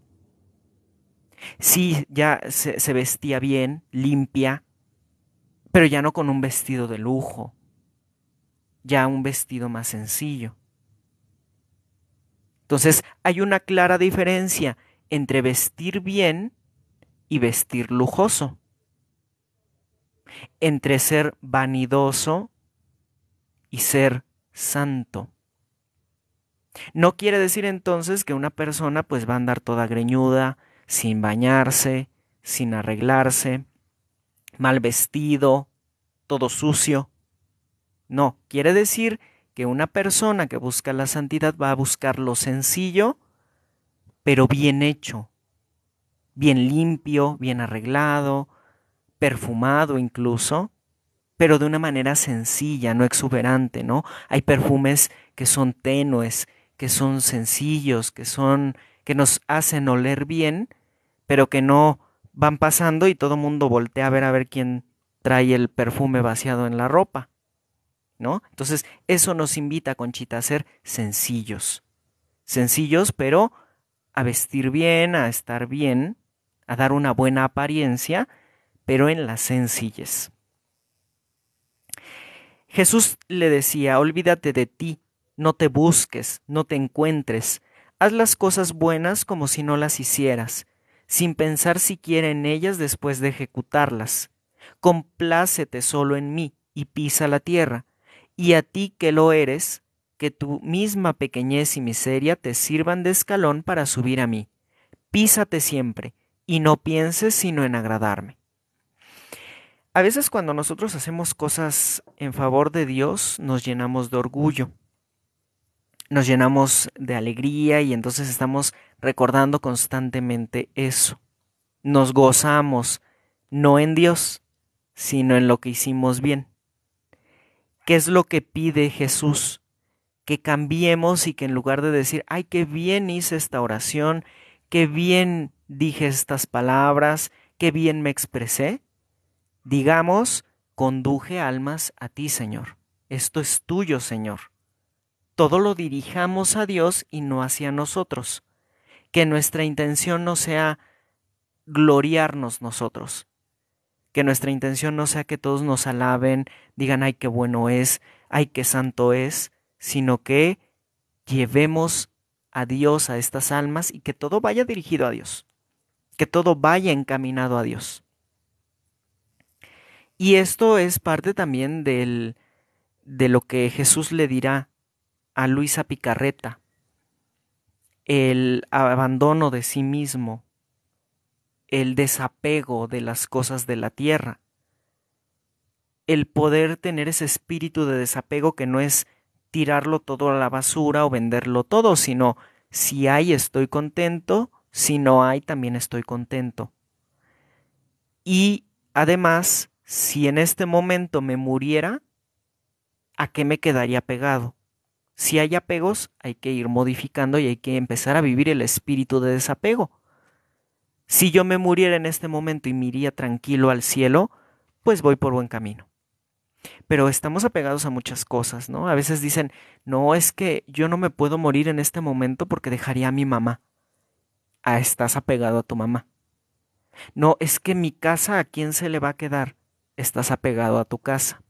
Sí, ya se, se vestía bien, limpia, pero ya no con un vestido de lujo, ya un vestido más sencillo. Entonces hay una clara diferencia entre vestir bien y vestir lujoso, entre ser vanidoso y ser santo. No quiere decir entonces que una persona pues va a andar toda greñuda, sin bañarse, sin arreglarse, mal vestido, todo sucio. No, quiere decir que una persona que busca la santidad va a buscar lo sencillo pero bien hecho, bien limpio, bien arreglado, perfumado incluso, pero de una manera sencilla, no exuberante, ¿no? Hay perfumes que son tenues, que son sencillos, que son que nos hacen oler bien, pero que no van pasando y todo el mundo voltea a ver a ver quién trae el perfume vaciado en la ropa. ¿No? Entonces, eso nos invita, Conchita, a ser sencillos. Sencillos, pero a vestir bien, a estar bien, a dar una buena apariencia, pero en las sencillez. Jesús le decía, olvídate de ti, no te busques, no te encuentres, haz las cosas buenas como si no las hicieras, sin pensar siquiera en ellas después de ejecutarlas. Complácete solo en mí y pisa la tierra, y a ti que lo eres, que tu misma pequeñez y miseria te sirvan de escalón para subir a mí. Písate siempre, y no pienses sino en agradarme. A veces cuando nosotros hacemos cosas en favor de Dios, nos llenamos de orgullo, nos llenamos de alegría y entonces estamos recordando constantemente eso. Nos gozamos, no en Dios, sino en lo que hicimos bien. ¿Qué es lo que pide Jesús? que cambiemos y que en lugar de decir, ay, qué bien hice esta oración, qué bien dije estas palabras, qué bien me expresé, digamos, conduje almas a ti, Señor. Esto es tuyo, Señor. Todo lo dirijamos a Dios y no hacia nosotros. Que nuestra intención no sea gloriarnos nosotros. Que nuestra intención no sea que todos nos alaben, digan, ay, qué bueno es, ay, qué santo es, sino que llevemos a Dios a estas almas y que todo vaya dirigido a Dios, que todo vaya encaminado a Dios. Y esto es parte también de lo que Jesús le dirá a Luisa Picarreta, el abandono de sí mismo, el desapego de las cosas de la tierra, el poder tener ese espíritu de desapego que no es tirarlo todo a la basura o venderlo todo, sino si hay estoy contento, si no hay también estoy contento. Y además, si en este momento me muriera, ¿a qué me quedaría pegado? Si hay apegos, hay que ir modificando y hay que empezar a vivir el espíritu de desapego. Si yo me muriera en este momento y me iría tranquilo al cielo, pues voy por buen camino pero estamos apegados a muchas cosas, ¿no? A veces dicen, no, es que yo no me puedo morir en este momento porque dejaría a mi mamá. Ah, estás apegado a tu mamá. No, es que mi casa, ¿a quién se le va a quedar? Estás apegado a tu casa.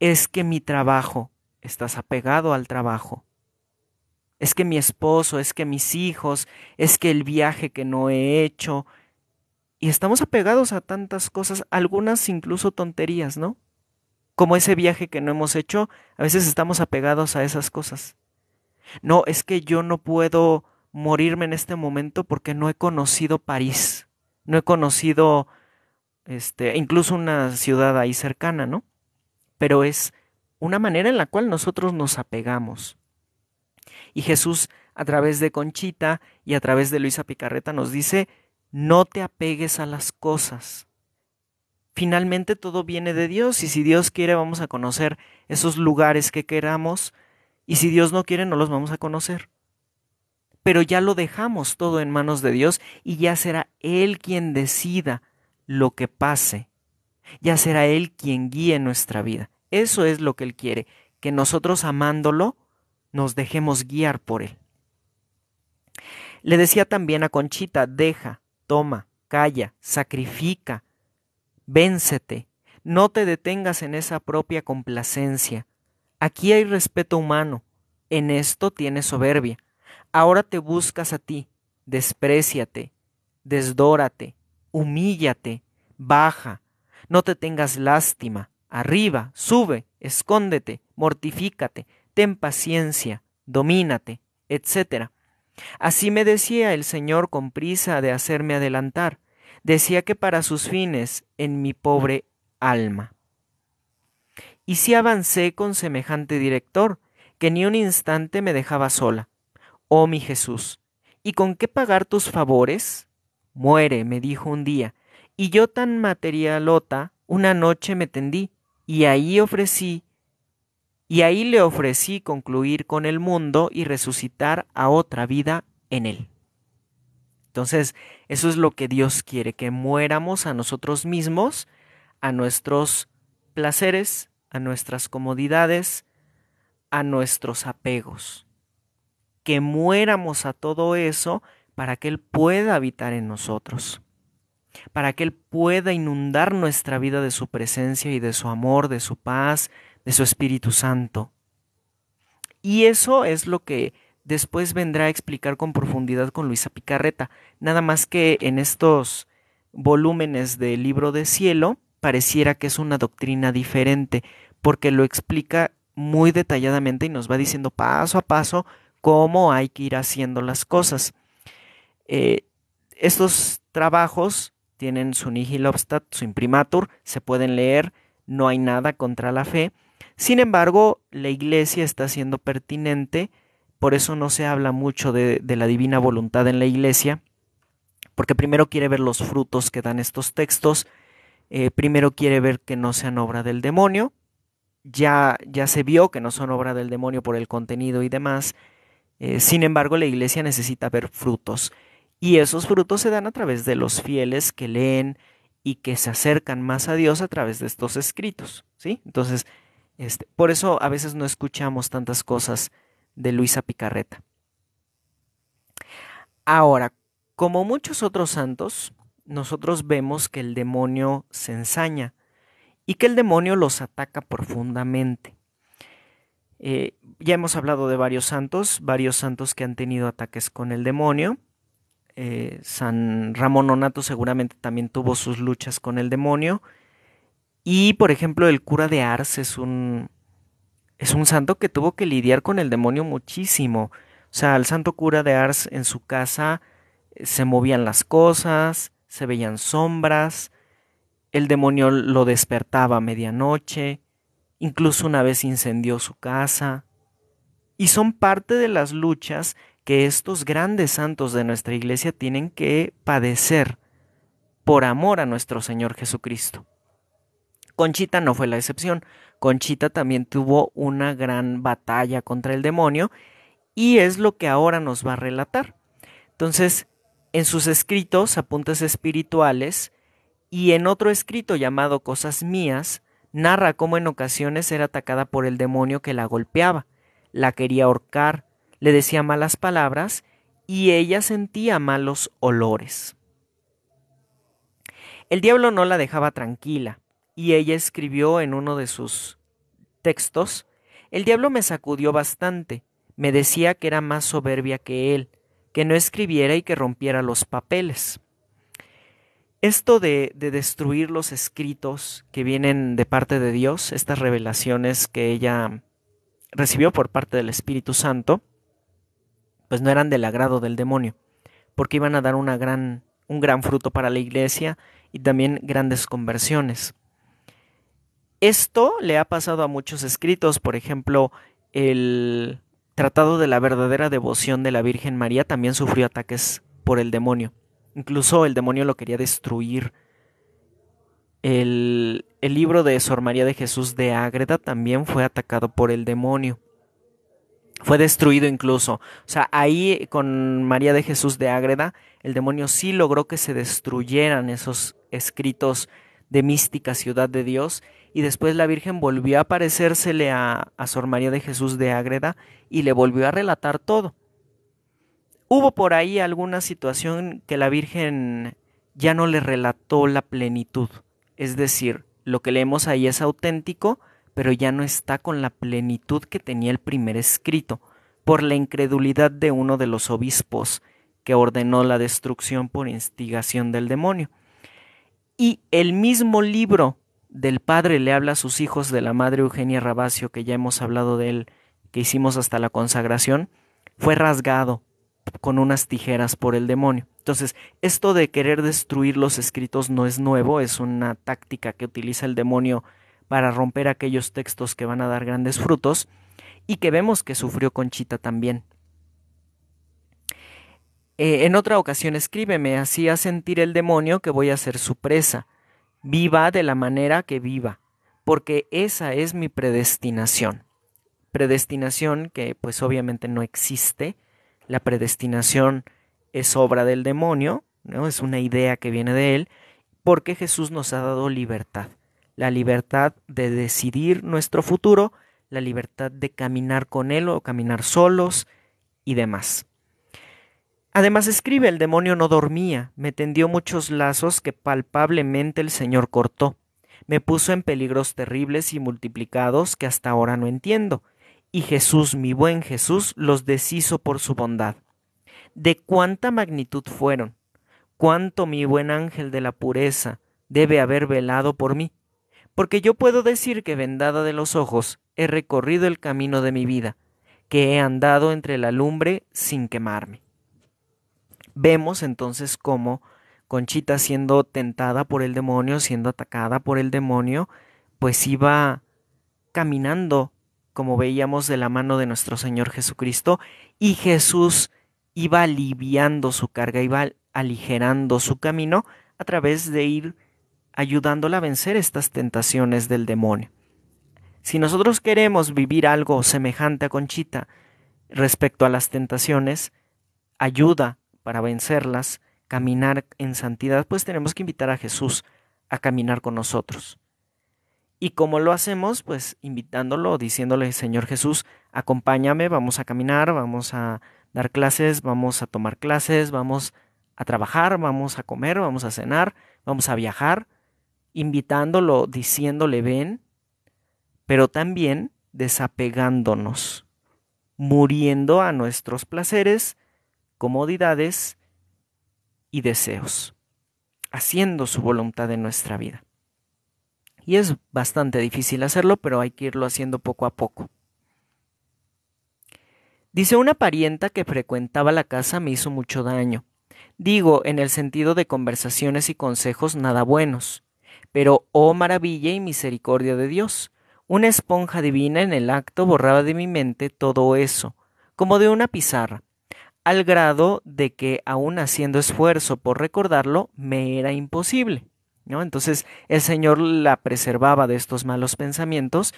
Es que mi trabajo, estás apegado al trabajo. Es que mi esposo, es que mis hijos, es que el viaje que no he hecho. Y estamos apegados a tantas cosas, algunas incluso tonterías, ¿no? como ese viaje que no hemos hecho, a veces estamos apegados a esas cosas. No, es que yo no puedo morirme en este momento porque no he conocido París, no he conocido este, incluso una ciudad ahí cercana, ¿no? Pero es una manera en la cual nosotros nos apegamos. Y Jesús, a través de Conchita y a través de Luisa Picarreta, nos dice, no te apegues a las cosas, finalmente todo viene de Dios y si Dios quiere vamos a conocer esos lugares que queramos y si Dios no quiere no los vamos a conocer. Pero ya lo dejamos todo en manos de Dios y ya será Él quien decida lo que pase. Ya será Él quien guíe nuestra vida. Eso es lo que Él quiere, que nosotros amándolo nos dejemos guiar por Él. Le decía también a Conchita, deja, toma, calla, sacrifica, Véncete, no te detengas en esa propia complacencia. Aquí hay respeto humano, en esto tienes soberbia. Ahora te buscas a ti, despreciate, desdórate, humíllate, baja, no te tengas lástima, arriba, sube, escóndete, mortifícate, ten paciencia, domínate, etc. Así me decía el Señor con prisa de hacerme adelantar decía que para sus fines en mi pobre alma. Y si sí avancé con semejante director, que ni un instante me dejaba sola. Oh mi Jesús, ¿y con qué pagar tus favores? Muere, me dijo un día, y yo tan materialota, una noche me tendí, y ahí ofrecí, y ahí le ofrecí concluir con el mundo y resucitar a otra vida en él. Entonces, eso es lo que Dios quiere, que muéramos a nosotros mismos, a nuestros placeres, a nuestras comodidades, a nuestros apegos. Que muéramos a todo eso para que Él pueda habitar en nosotros, para que Él pueda inundar nuestra vida de su presencia y de su amor, de su paz, de su Espíritu Santo. Y eso es lo que Después vendrá a explicar con profundidad con Luisa Picarreta, nada más que en estos volúmenes del libro de cielo pareciera que es una doctrina diferente, porque lo explica muy detalladamente y nos va diciendo paso a paso cómo hay que ir haciendo las cosas. Eh, estos trabajos tienen su nihil obstat, su imprimatur, se pueden leer, no hay nada contra la fe. Sin embargo, la iglesia está siendo pertinente por eso no se habla mucho de, la divina voluntad en la iglesia, porque primero quiere ver los frutos que dan estos textos, eh, primero quiere ver que no sean obra del demonio, ya, ya se vio que no son obra del demonio por el contenido y demás, eh, sin embargo la iglesia necesita ver frutos, y esos frutos se dan a través de los fieles que leen y que se acercan más a Dios a través de estos escritos, ¿sí? Entonces, este, por eso a veces no escuchamos tantas cosas de Luisa Picarreta. Ahora, como muchos otros santos, nosotros vemos que el demonio se ensaña y que el demonio los ataca profundamente. Eh, ya hemos hablado de varios santos, varios santos que han tenido ataques con el demonio. Eh, San Ramón Onato seguramente también tuvo sus luchas con el demonio. Y por ejemplo el cura de Ars es un, es un santo que tuvo que lidiar con el demonio muchísimo. O sea, el santo cura de Ars en su casa eh, se movían las cosas, se veían sombras, el demonio lo despertaba a medianoche, incluso una vez incendió su casa. Y son parte de las luchas que estos grandes santos de nuestra iglesia tienen que padecer por amor a nuestro Señor Jesucristo. Conchita no fue la excepción. Conchita también tuvo una gran batalla contra el demonio y es lo que ahora nos va a relatar. Entonces, en sus escritos, apuntes espirituales, y en otro escrito llamado Cosas Mías, narra cómo en ocasiones era atacada por el demonio que la golpeaba, la quería ahorcar, le decía malas palabras y ella sentía malos olores. El diablo no la dejaba tranquila, y ella escribió en uno de sus textos, el diablo me sacudió bastante, me decía que era más soberbia que él, que no escribiera y que rompiera los papeles. Esto de, destruir los escritos que vienen de parte de Dios, estas revelaciones que ella recibió por parte del Espíritu Santo, pues no eran del agrado del demonio, porque iban a dar una gran, un gran fruto para la iglesia y también grandes conversiones. Esto le ha pasado a muchos escritos, por ejemplo, el Tratado de la verdadera devoción de la Virgen María también sufrió ataques por el demonio. Incluso el demonio lo quería destruir. El, libro de Sor María de Jesús de Ágreda también fue atacado por el demonio. Fue destruido incluso. O sea, ahí con María de Jesús de Ágreda, el demonio sí logró que se destruyeran esos escritos de mística ciudad de Dios y después la Virgen volvió a aparecérsele a, a Sor María de Jesús de Ágreda y le volvió a relatar todo. Hubo por ahí alguna situación que la Virgen ya no le relató la plenitud, es decir, lo que leemos ahí es auténtico, pero ya no está con la plenitud que tenía el primer escrito, por la incredulidad de uno de los obispos que ordenó la destrucción por instigación del demonio. Y el mismo libro del padre le habla a sus hijos de la madre Eugenia Rabacio, que ya hemos hablado de él, que hicimos hasta la consagración, fue rasgado con unas tijeras por el demonio. Entonces, esto de querer destruir los escritos no es nuevo, es una táctica que utiliza el demonio para romper aquellos textos que van a dar grandes frutos y que vemos que sufrió Conchita también. Eh, en otra ocasión escríbeme, así a sentir el demonio que voy a ser su presa viva de la manera que viva, porque esa es mi predestinación. Predestinación que pues obviamente no existe, la predestinación es obra del demonio, ¿no? es una idea que viene de él, porque Jesús nos ha dado libertad, la libertad de decidir nuestro futuro, la libertad de caminar con él o caminar solos y demás. Además escribe, el demonio no dormía, me tendió muchos lazos que palpablemente el Señor cortó, me puso en peligros terribles y multiplicados que hasta ahora no entiendo, y Jesús, mi buen Jesús, los deshizo por su bondad. ¿De cuánta magnitud fueron? ¿Cuánto mi buen ángel de la pureza debe haber velado por mí? Porque yo puedo decir que vendada de los ojos he recorrido el camino de mi vida, que he andado entre la lumbre sin quemarme. Vemos entonces cómo Conchita siendo tentada por el demonio, siendo atacada por el demonio, pues iba caminando, como veíamos, de la mano de nuestro Señor Jesucristo, y Jesús iba aliviando su carga, iba aligerando su camino a través de ir ayudándola a vencer estas tentaciones del demonio. Si nosotros queremos vivir algo semejante a Conchita respecto a las tentaciones, ayuda para vencerlas, caminar en santidad, pues tenemos que invitar a Jesús a caminar con nosotros. ¿Y cómo lo hacemos? Pues invitándolo, diciéndole, Señor Jesús, acompáñame, vamos a caminar, vamos a dar clases, vamos a tomar clases, vamos a trabajar, vamos a comer, vamos a cenar, vamos a viajar, invitándolo, diciéndole, ven, pero también desapegándonos, muriendo a nuestros placeres, comodidades y deseos, haciendo su voluntad en nuestra vida. Y es bastante difícil hacerlo, pero hay que irlo haciendo poco a poco. Dice una parienta que frecuentaba la casa me hizo mucho daño. Digo, en el sentido de conversaciones y consejos nada buenos. Pero, oh maravilla y misericordia de Dios, una esponja divina en el acto borraba de mi mente todo eso, como de una pizarra, al grado de que aún haciendo esfuerzo por recordarlo, me era imposible. ¿no? Entonces el Señor la preservaba de estos malos pensamientos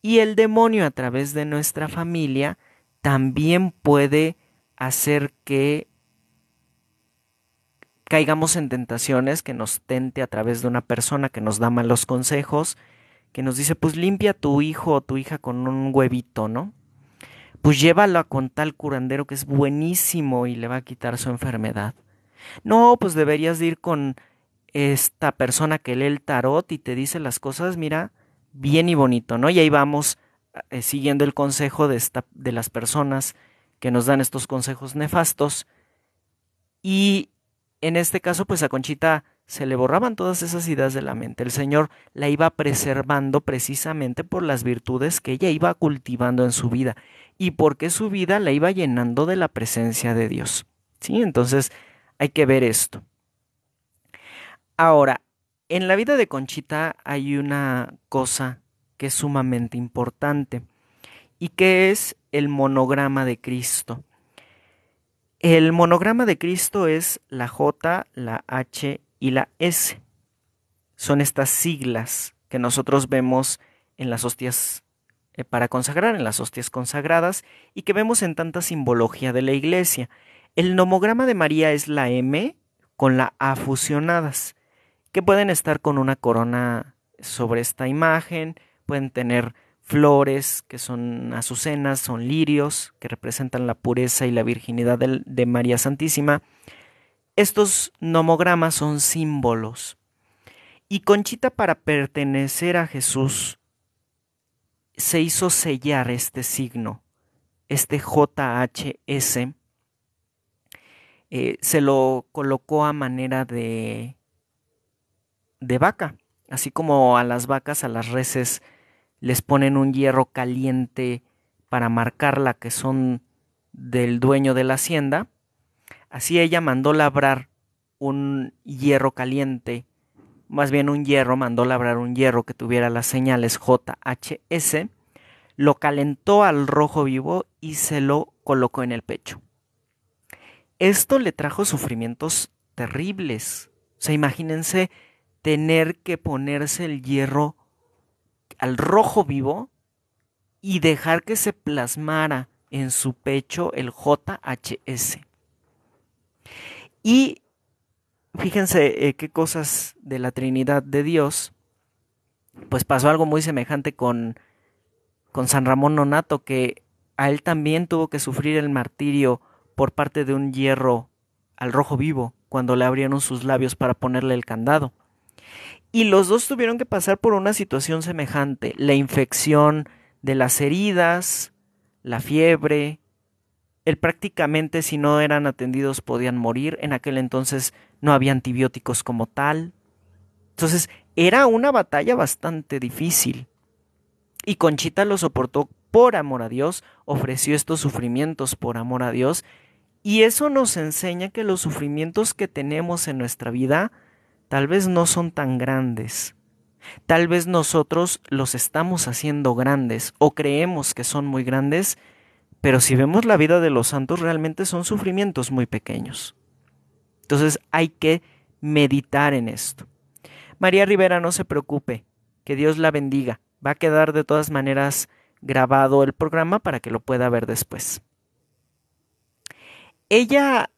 y el demonio a través de nuestra familia también puede hacer que caigamos en tentaciones, que nos tente a través de una persona que nos da malos consejos, que nos dice, pues limpia tu hijo o tu hija con un huevito, ¿no? pues llévalo con tal curandero que es buenísimo y le va a quitar su enfermedad. No, pues deberías de ir con esta persona que lee el tarot y te dice las cosas, mira, bien y bonito, ¿no? Y ahí vamos eh, siguiendo el consejo de, esta, de las personas que nos dan estos consejos nefastos. Y en este caso, pues a Conchita se le borraban todas esas ideas de la mente. El Señor la iba preservando precisamente por las virtudes que ella iba cultivando en su vida y porque su vida la iba llenando de la presencia de Dios. ¿Sí? Entonces hay que ver esto. Ahora, en la vida de Conchita hay una cosa que es sumamente importante y que es el monograma de Cristo. El monograma de Cristo es la J, la H y la S. Son estas siglas que nosotros vemos en las hostias eh, para consagrar, en las hostias consagradas, y que vemos en tanta simbología de la iglesia. El nomograma de María es la M con la A fusionadas, que pueden estar con una corona sobre esta imagen, pueden tener flores que son azucenas, son lirios, que representan la pureza y la virginidad de María Santísima, estos nomogramas son símbolos. Y Conchita para pertenecer a Jesús se hizo sellar este signo, este JHS. Eh, se lo colocó a manera de, de vaca, así como a las vacas, a las reses, les ponen un hierro caliente para marcarla que son del dueño de la hacienda Así ella mandó labrar un hierro caliente, más bien un hierro, mandó labrar un hierro que tuviera las señales JHS, lo calentó al rojo vivo y se lo colocó en el pecho. Esto le trajo sufrimientos terribles. O sea, imagínense tener que ponerse el hierro al rojo vivo y dejar que se plasmara en su pecho el JHS. Y fíjense eh, qué cosas de la Trinidad de Dios, pues pasó algo muy semejante con, con San Ramón Nonato, que a él también tuvo que sufrir el martirio por parte de un hierro al rojo vivo cuando le abrieron sus labios para ponerle el candado. Y los dos tuvieron que pasar por una situación semejante, la infección de las heridas, la fiebre, él prácticamente si no eran atendidos podían morir. En aquel entonces no había antibióticos como tal. Entonces era una batalla bastante difícil. Y Conchita lo soportó por amor a Dios, ofreció estos sufrimientos por amor a Dios. Y eso nos enseña que los sufrimientos que tenemos en nuestra vida tal vez no son tan grandes. Tal vez nosotros los estamos haciendo grandes o creemos que son muy grandes pero si vemos la vida de los santos, realmente son sufrimientos muy pequeños. Entonces hay que meditar en esto. María Rivera, no se preocupe, que Dios la bendiga. Va a quedar de todas maneras grabado el programa para que lo pueda ver después. Ella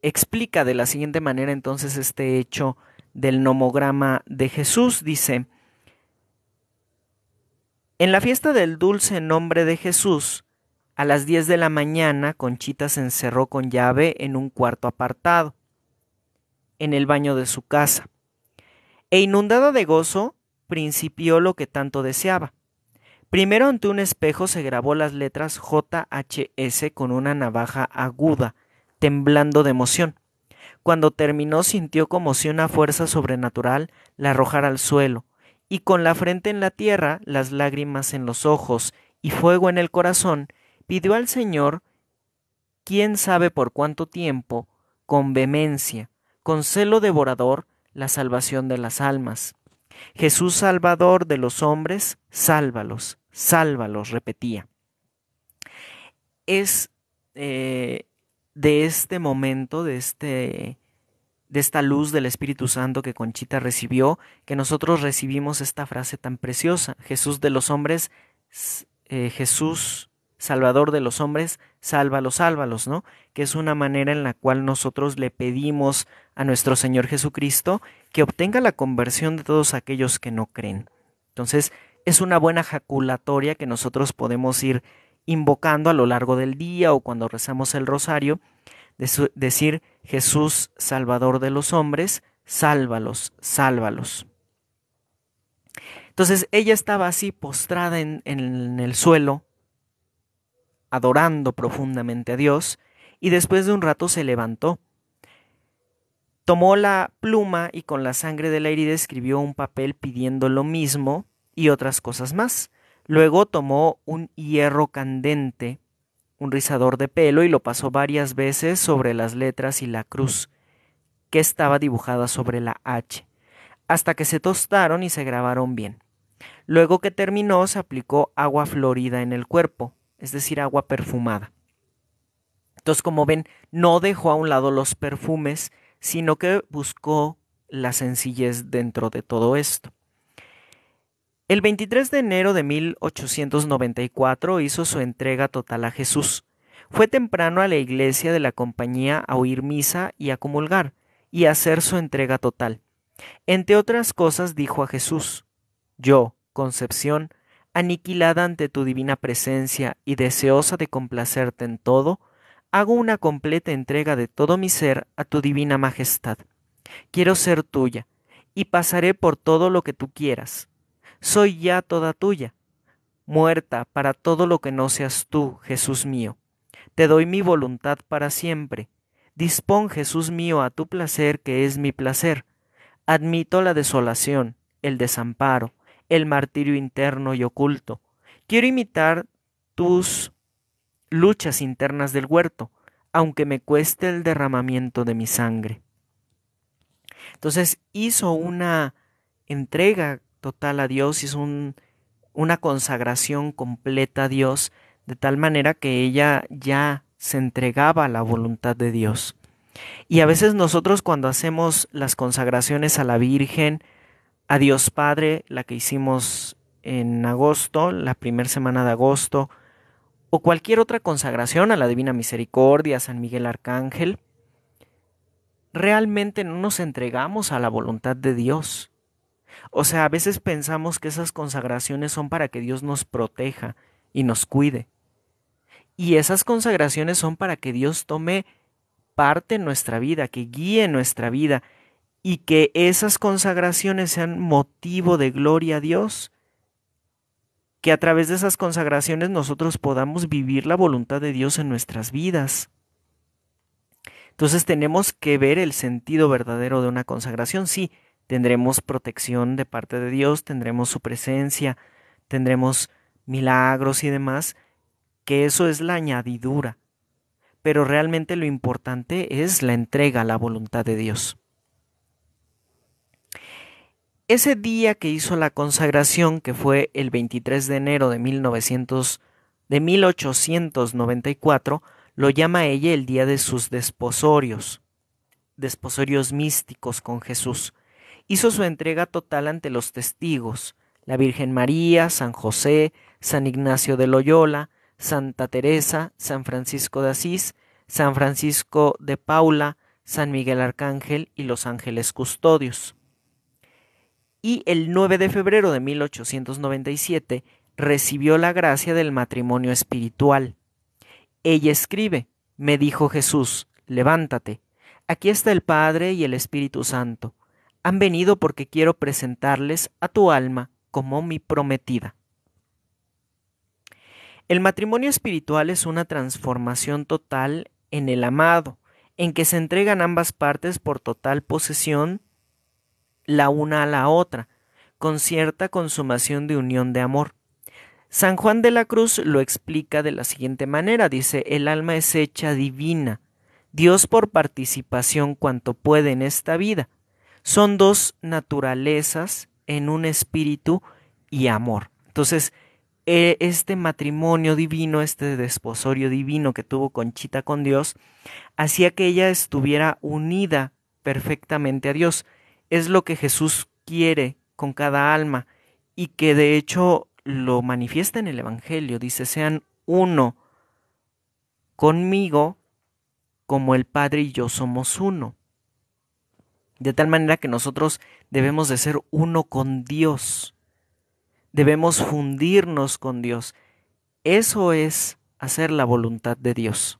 explica de la siguiente manera entonces este hecho del nomograma de Jesús. Dice, en la fiesta del dulce nombre de Jesús, a las diez de la mañana, Conchita se encerró con llave en un cuarto apartado, en el baño de su casa, e inundada de gozo, principió lo que tanto deseaba. Primero ante un espejo se grabó las letras JHS con una navaja aguda, temblando de emoción. Cuando terminó sintió como si una fuerza sobrenatural la arrojara al suelo, y con la frente en la tierra, las lágrimas en los ojos y fuego en el corazón, pidió al Señor, quién sabe por cuánto tiempo, con vehemencia, con celo devorador, la salvación de las almas. Jesús Salvador de los hombres, sálvalos, sálvalos, repetía. Es eh, de este momento, de, este, de esta luz del Espíritu Santo que Conchita recibió, que nosotros recibimos esta frase tan preciosa. Jesús de los hombres, eh, Jesús Salvador de los hombres, sálvalos, sálvalos, ¿no? Que es una manera en la cual nosotros le pedimos a nuestro Señor Jesucristo que obtenga la conversión de todos aquellos que no creen. Entonces, es una buena jaculatoria que nosotros podemos ir invocando a lo largo del día o cuando rezamos el rosario, de decir, Jesús, Salvador de los hombres, sálvalos, sálvalos. Entonces ella estaba así postrada en el suelo, adorando profundamente a Dios, y después de un rato se levantó. Tomó la pluma y con la sangre de la herida escribió un papel pidiendo lo mismo y otras cosas más. Luego tomó un hierro candente, un rizador de pelo, y lo pasó varias veces sobre las letras y la cruz, que estaba dibujada sobre la H, hasta que se tostaron y se grabaron bien. Luego que terminó, se aplicó agua florida en el cuerpo es decir, agua perfumada. Entonces, como ven, no dejó a un lado los perfumes, sino que buscó la sencillez dentro de todo esto. El 23 de enero de 1894 hizo su entrega total a Jesús. Fue temprano a la iglesia de la compañía a oír misa y a comulgar, y a hacer su entrega total. Entre otras cosas dijo a Jesús, Yo, Concepción, aniquilada ante tu divina presencia y deseosa de complacerte en todo, hago una completa entrega de todo mi ser a tu divina majestad. Quiero ser tuya, y pasaré por todo lo que tú quieras. Soy ya toda tuya, muerta para todo lo que no seas tú, Jesús mío. Te doy mi voluntad para siempre. Dispón, Jesús mío, a tu placer que es mi placer. Admito la desolación, el desamparo, el martirio interno y oculto. Quiero imitar tus luchas internas del huerto, aunque me cueste el derramamiento de mi sangre. Entonces hizo una entrega total a Dios, hizo una consagración completa a Dios, de tal manera que ella ya se entregaba a la voluntad de Dios. Y a veces nosotros cuando hacemos las consagraciones a la Virgen, Dios Padre, la que hicimos en agosto, la primera semana de agosto, o cualquier otra consagración a la Divina Misericordia, San Miguel Arcángel, realmente no nos entregamos a la voluntad de Dios. O sea, a veces pensamos que esas consagraciones son para que Dios nos proteja y nos cuide. Y esas consagraciones son para que Dios tome parte en nuestra vida, que guíe nuestra vida, y que esas consagraciones sean motivo de gloria a Dios, que a través de esas consagraciones nosotros podamos vivir la voluntad de Dios en nuestras vidas. Entonces tenemos que ver el sentido verdadero de una consagración. Sí, tendremos protección de parte de Dios, tendremos su presencia, tendremos milagros y demás, que eso es la añadidura. Pero realmente lo importante es la entrega a la voluntad de Dios. Ese día que hizo la consagración, que fue el 23 de enero de, de 1894, lo llama ella el día de sus desposorios, desposorios místicos con Jesús. Hizo su entrega total ante los testigos, la Virgen María, San José, San Ignacio de Loyola, Santa Teresa, San Francisco de Asís, San Francisco de Paula, San Miguel Arcángel y los ángeles custodios y el 9 de febrero de 1897 recibió la gracia del matrimonio espiritual. Ella escribe, me dijo Jesús, levántate, aquí está el Padre y el Espíritu Santo, han venido porque quiero presentarles a tu alma como mi prometida. El matrimonio espiritual es una transformación total en el amado, en que se entregan ambas partes por total posesión la una a la otra, con cierta consumación de unión de amor. San Juan de la Cruz lo explica de la siguiente manera, dice, el alma es hecha divina, Dios por participación cuanto puede en esta vida. Son dos naturalezas en un espíritu y amor. Entonces, e, este matrimonio divino, este desposorio divino que tuvo Conchita con Dios, hacía que ella estuviera unida perfectamente a Dios es lo que Jesús quiere con cada alma y que de hecho lo manifiesta en el Evangelio. Dice, sean uno conmigo como el Padre y yo somos uno. De tal manera que nosotros debemos de ser uno con Dios. Debemos fundirnos con Dios. Eso es hacer la voluntad de Dios.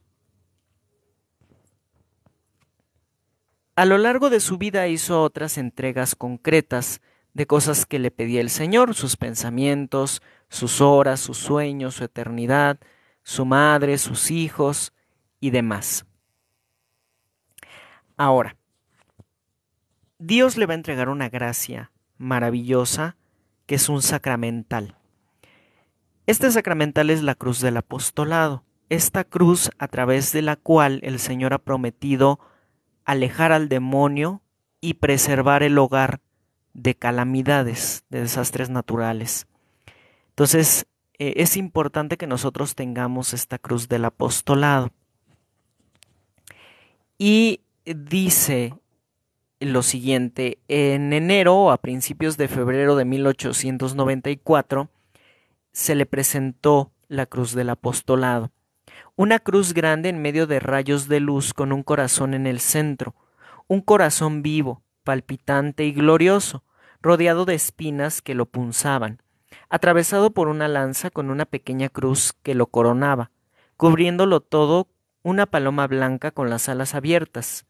A lo largo de su vida hizo otras entregas concretas de cosas que le pedía el Señor, sus pensamientos, sus horas, sus sueños, su eternidad, su madre, sus hijos y demás. Ahora, Dios le va a entregar una gracia maravillosa que es un sacramental. Este sacramental es la cruz del apostolado, esta cruz a través de la cual el Señor ha prometido alejar al demonio y preservar el hogar de calamidades, de desastres naturales. Entonces, eh, es importante que nosotros tengamos esta cruz del apostolado. Y dice lo siguiente, en enero, a principios de febrero de 1894, se le presentó la cruz del apostolado. Una cruz grande en medio de rayos de luz con un corazón en el centro, un corazón vivo, palpitante y glorioso, rodeado de espinas que lo punzaban, atravesado por una lanza con una pequeña cruz que lo coronaba, cubriéndolo todo una paloma blanca con las alas abiertas.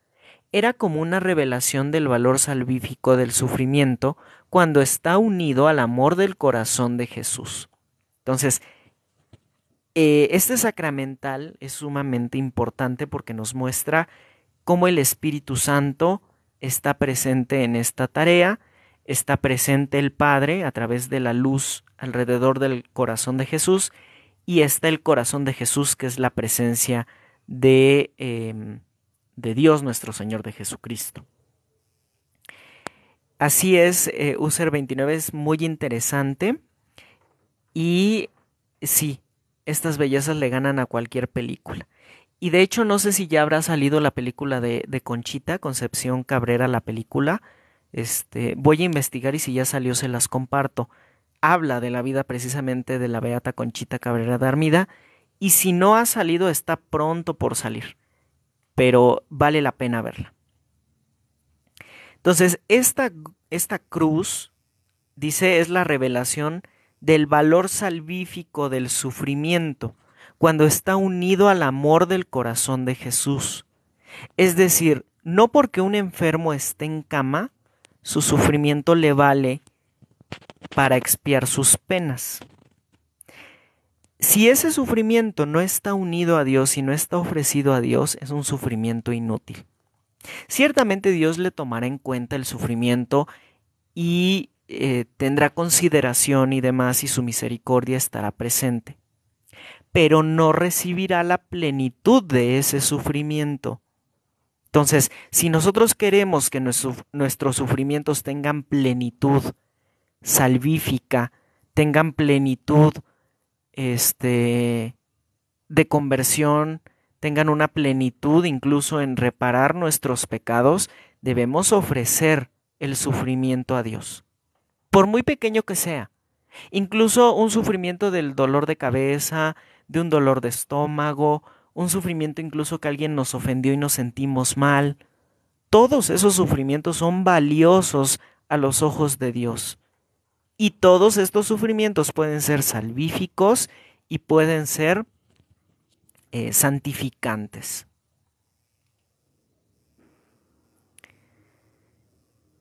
Era como una revelación del valor salvífico del sufrimiento cuando está unido al amor del corazón de Jesús. Entonces, eh, este sacramental es sumamente importante porque nos muestra cómo el Espíritu Santo está presente en esta tarea, está presente el Padre a través de la luz alrededor del corazón de Jesús y está el corazón de Jesús que es la presencia de, em, de Dios nuestro Señor de Jesucristo. Así es, eh, User 29 es muy interesante y sí, estas bellezas le ganan a cualquier película. Y de hecho no sé si ya habrá salido la película de, Conchita, Concepción Cabrera, la película. Este, voy a investigar y si ya salió se las comparto. Habla de la vida precisamente de la Beata Conchita Cabrera de y si no ha salido está pronto por salir, pero vale la pena verla. Entonces, esta, esta cruz, dice, es la revelación del valor salvífico del sufrimiento cuando está unido al amor del corazón de Jesús. Es decir, no porque un enfermo esté en cama, su sufrimiento le vale para expiar sus penas. Si ese sufrimiento no está unido a Dios y no está ofrecido a Dios, es un sufrimiento inútil. Ciertamente Dios le tomará en cuenta el sufrimiento y eh, tendrá consideración y demás y su misericordia estará presente, pero no recibirá la plenitud de ese sufrimiento. Entonces, si nosotros queremos que nuestros sufrimientos tengan plenitud salvífica, tengan plenitud este, de conversión, tengan una plenitud incluso en reparar nuestros pecados, debemos ofrecer el sufrimiento a Dios por muy pequeño que sea. Incluso un sufrimiento del dolor de cabeza, de un dolor de estómago, un sufrimiento incluso que alguien nos ofendió y nos sentimos mal. Todos esos sufrimientos son valiosos a los ojos de Dios. Y todos estos sufrimientos pueden ser salvíficos y pueden ser eh, santificantes.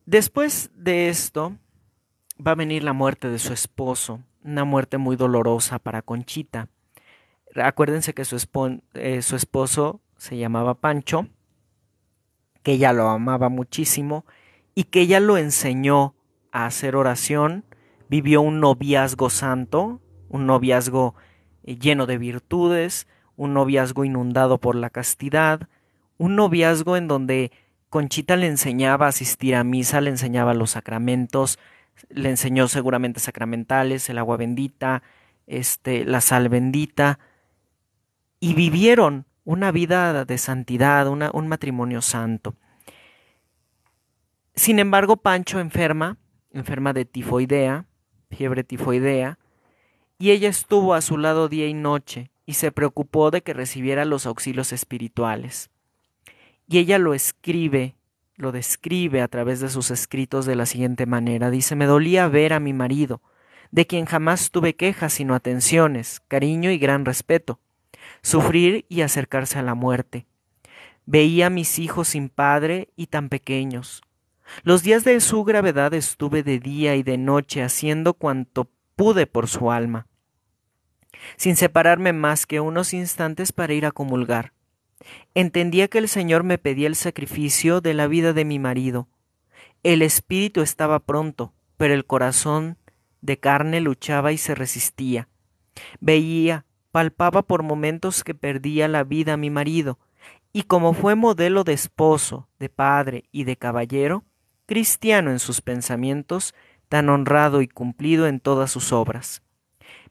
Después de esto, va a venir la muerte de su esposo, una muerte muy dolorosa para Conchita. Acuérdense que su, eh, su esposo se llamaba Pancho, que ella lo amaba muchísimo y que ella lo enseñó a hacer oración, vivió un noviazgo santo, un noviazgo eh, lleno de virtudes, un noviazgo inundado por la castidad, un noviazgo en donde Conchita le enseñaba a asistir a misa, le enseñaba los sacramentos, le enseñó seguramente sacramentales, el agua bendita, este, la sal bendita, y vivieron una vida de santidad, un matrimonio santo. Sin embargo, Pancho enferma, enferma de tifoidea, fiebre tifoidea, y ella estuvo a su lado día y noche y se preocupó de que recibiera los auxilios espirituales. Y ella lo escribe lo describe a través de sus escritos de la siguiente manera. Dice, me dolía ver a mi marido, de quien jamás tuve quejas sino atenciones, cariño y gran respeto, sufrir y acercarse a la muerte. Veía a mis hijos sin padre y tan pequeños. Los días de su gravedad estuve de día y de noche haciendo cuanto pude por su alma, sin separarme más que unos instantes para ir a comulgar. Entendía que el Señor me pedía el sacrificio de la vida de mi marido. El espíritu estaba pronto, pero el corazón de carne luchaba y se resistía. Veía, palpaba por momentos que perdía la vida a mi marido, y como fue modelo de esposo, de padre y de caballero, cristiano en sus pensamientos, tan honrado y cumplido en todas sus obras.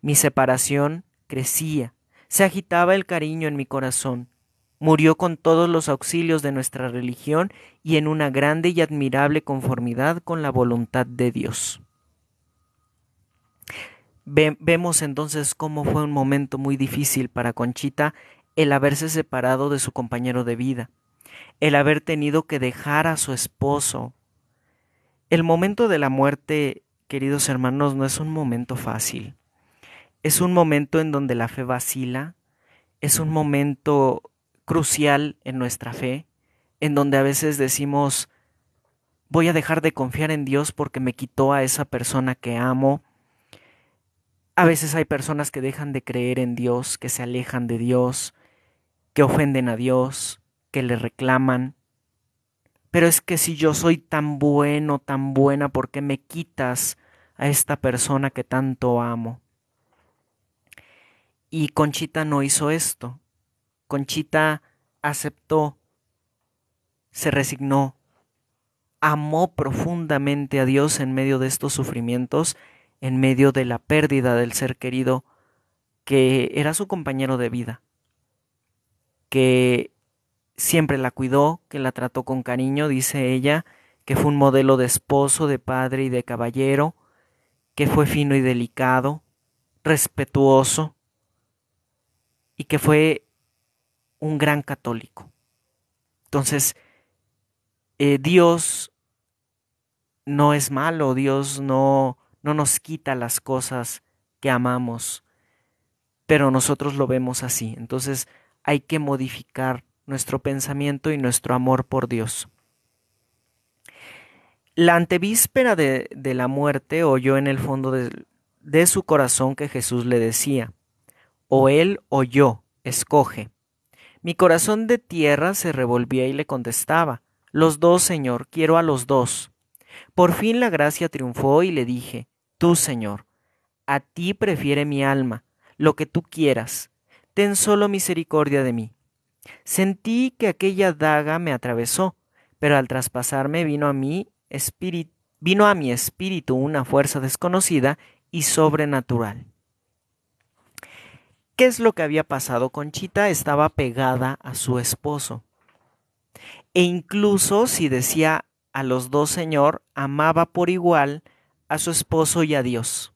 Mi separación crecía, se agitaba el cariño en mi corazón, murió con todos los auxilios de nuestra religión y en una grande y admirable conformidad con la voluntad de Dios. vemos entonces cómo fue un momento muy difícil para Conchita el haberse separado de su compañero de vida, el haber tenido que dejar a su esposo. El momento de la muerte, queridos hermanos, no es un momento fácil. Es un momento en donde la fe vacila, es un momento crucial en nuestra fe, en donde a veces decimos, voy a dejar de confiar en Dios porque me quitó a esa persona que amo. A veces hay personas que dejan de creer en Dios, que se alejan de Dios, que ofenden a Dios, que le reclaman. Pero es que si yo soy tan bueno, tan buena, ¿por qué me quitas a esta persona que tanto amo? Y Conchita no hizo esto. Conchita aceptó, se resignó, amó profundamente a Dios en medio de estos sufrimientos, en medio de la pérdida del ser querido que era su compañero de vida, que siempre la cuidó, que la trató con cariño, dice ella, que fue un modelo de esposo, de padre y de caballero, que fue fino y delicado, respetuoso, y que fue un gran católico. Entonces, eh, Dios no es malo, Dios no, no nos quita las cosas que amamos, pero nosotros lo vemos así. Entonces, hay que modificar nuestro pensamiento y nuestro amor por Dios. La antevíspera de, la muerte oyó en el fondo de su corazón que Jesús le decía, o él o yo, escoge. Mi corazón de tierra se revolvía y le contestaba, Los dos, Señor, quiero a los dos. Por fin la gracia triunfó y le dije, Tú, Señor, a ti prefiere mi alma, lo que tú quieras, ten solo misericordia de mí. Sentí que aquella daga me atravesó, pero al traspasarme vino a mí vino a mi espíritu una fuerza desconocida y sobrenatural. ¿Qué es lo que había pasado? Conchita estaba pegada a su esposo. E incluso si decía a los dos Señor, amaba por igual a su esposo y a Dios.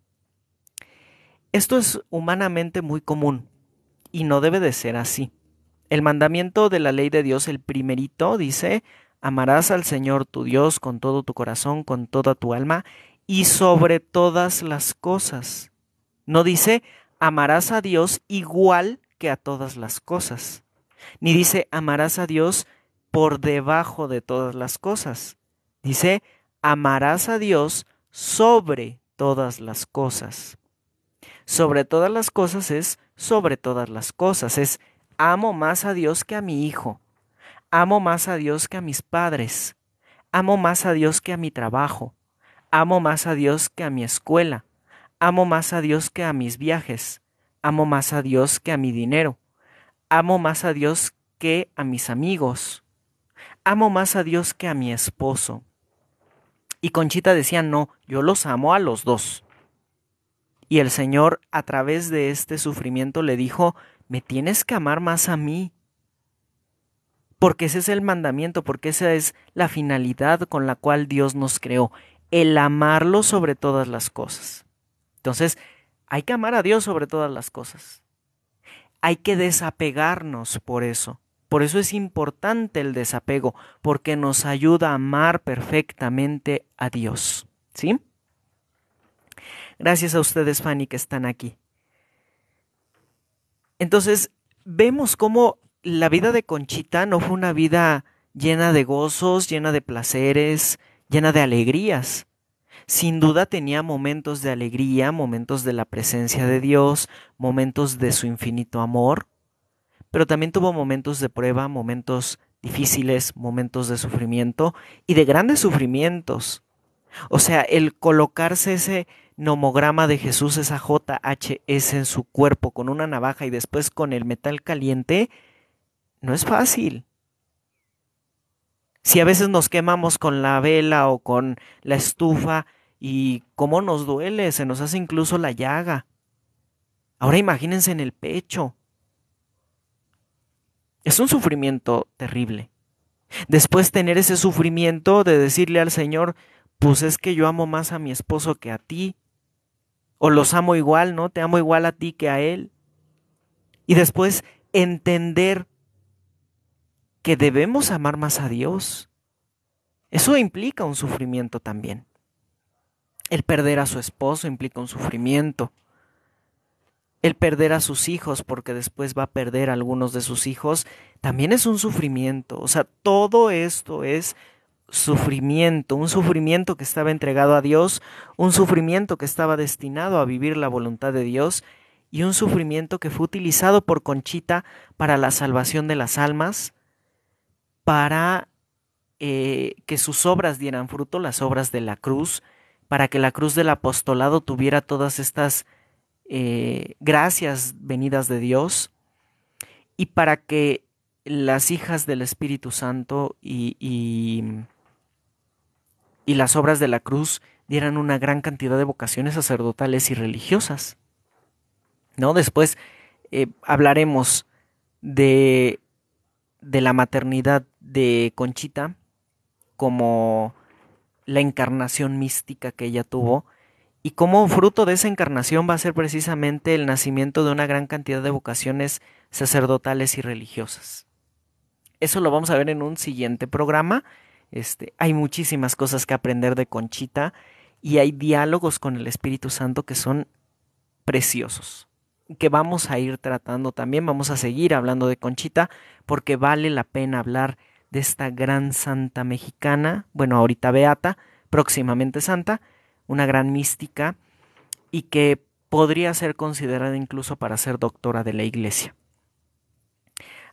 Esto es humanamente muy común y no debe de ser así. El mandamiento de la ley de Dios, el primerito, dice, amarás al Señor tu Dios con todo tu corazón, con toda tu alma y sobre todas las cosas. No dice, amarás a Dios igual que a todas las cosas. Ni dice, amarás a Dios por debajo de todas las cosas. Dice, amarás a Dios sobre todas las cosas. Sobre todas las cosas es sobre todas las cosas. Es, amo más a Dios que a mi hijo. Amo más a Dios que a mis padres. Amo más a Dios que a mi trabajo. Amo más a Dios que a mi escuela. Amo más a Dios que a mis viajes. Amo más a Dios que a mi dinero. Amo más a Dios que a mis amigos. Amo más a Dios que a mi esposo. Y Conchita decía, no, yo los amo a los dos. Y el Señor, a través de este sufrimiento, le dijo, me tienes que amar más a mí. Porque ese es el mandamiento, porque esa es la finalidad con la cual Dios nos creó, el amarlo sobre todas las cosas. Entonces, hay que amar a Dios sobre todas las cosas. Hay que desapegarnos por eso. Por eso es importante el desapego, porque nos ayuda a amar perfectamente a Dios. ¿Sí? Gracias a ustedes, Fanny, que están aquí. Entonces, vemos cómo la vida de Conchita no fue una vida llena de gozos, llena de placeres, llena de alegrías. Sin duda tenía momentos de alegría, momentos de la presencia de Dios, momentos de su infinito amor, pero también tuvo momentos de prueba, momentos difíciles, momentos de sufrimiento y de grandes sufrimientos. O sea, el colocarse ese nomograma de Jesús, esa JHS en su cuerpo con una navaja y después con el metal caliente, no es fácil. Si a veces nos quemamos con la vela o con la estufa y cómo nos duele, se nos hace incluso la llaga. Ahora imagínense en el pecho. Es un sufrimiento terrible. Después tener ese sufrimiento de decirle al Señor, pues es que yo amo más a mi esposo que a ti. O los amo igual, ¿no? Te amo igual a ti que a él. Y después entender que debemos amar más a Dios. Eso implica un sufrimiento también. El perder a su esposo implica un sufrimiento. El perder a sus hijos, porque después va a perder algunos de sus hijos, también es un sufrimiento. O sea, todo esto es sufrimiento, un sufrimiento que estaba entregado a Dios, un sufrimiento que estaba destinado a vivir la voluntad de Dios y un sufrimiento que fue utilizado por Conchita para la salvación de las almas para eh, que sus obras dieran fruto, las obras de la cruz, para que la cruz del apostolado tuviera todas estas eh, gracias venidas de Dios y para que las hijas del Espíritu Santo y, y, las obras de la cruz dieran una gran cantidad de vocaciones sacerdotales y religiosas. ¿No? Después eh, hablaremos de, de la maternidad de Conchita como la encarnación mística que ella tuvo y como fruto de esa encarnación va a ser precisamente el nacimiento de una gran cantidad de vocaciones sacerdotales y religiosas. Eso lo vamos a ver en un siguiente programa. Este, hay muchísimas cosas que aprender de Conchita y hay diálogos con el Espíritu Santo que son preciosos, que vamos a ir tratando también, vamos a seguir hablando de Conchita porque vale la pena hablar de esta gran santa mexicana, bueno, ahorita beata, próximamente santa, una gran mística y que podría ser considerada incluso para ser doctora de la iglesia.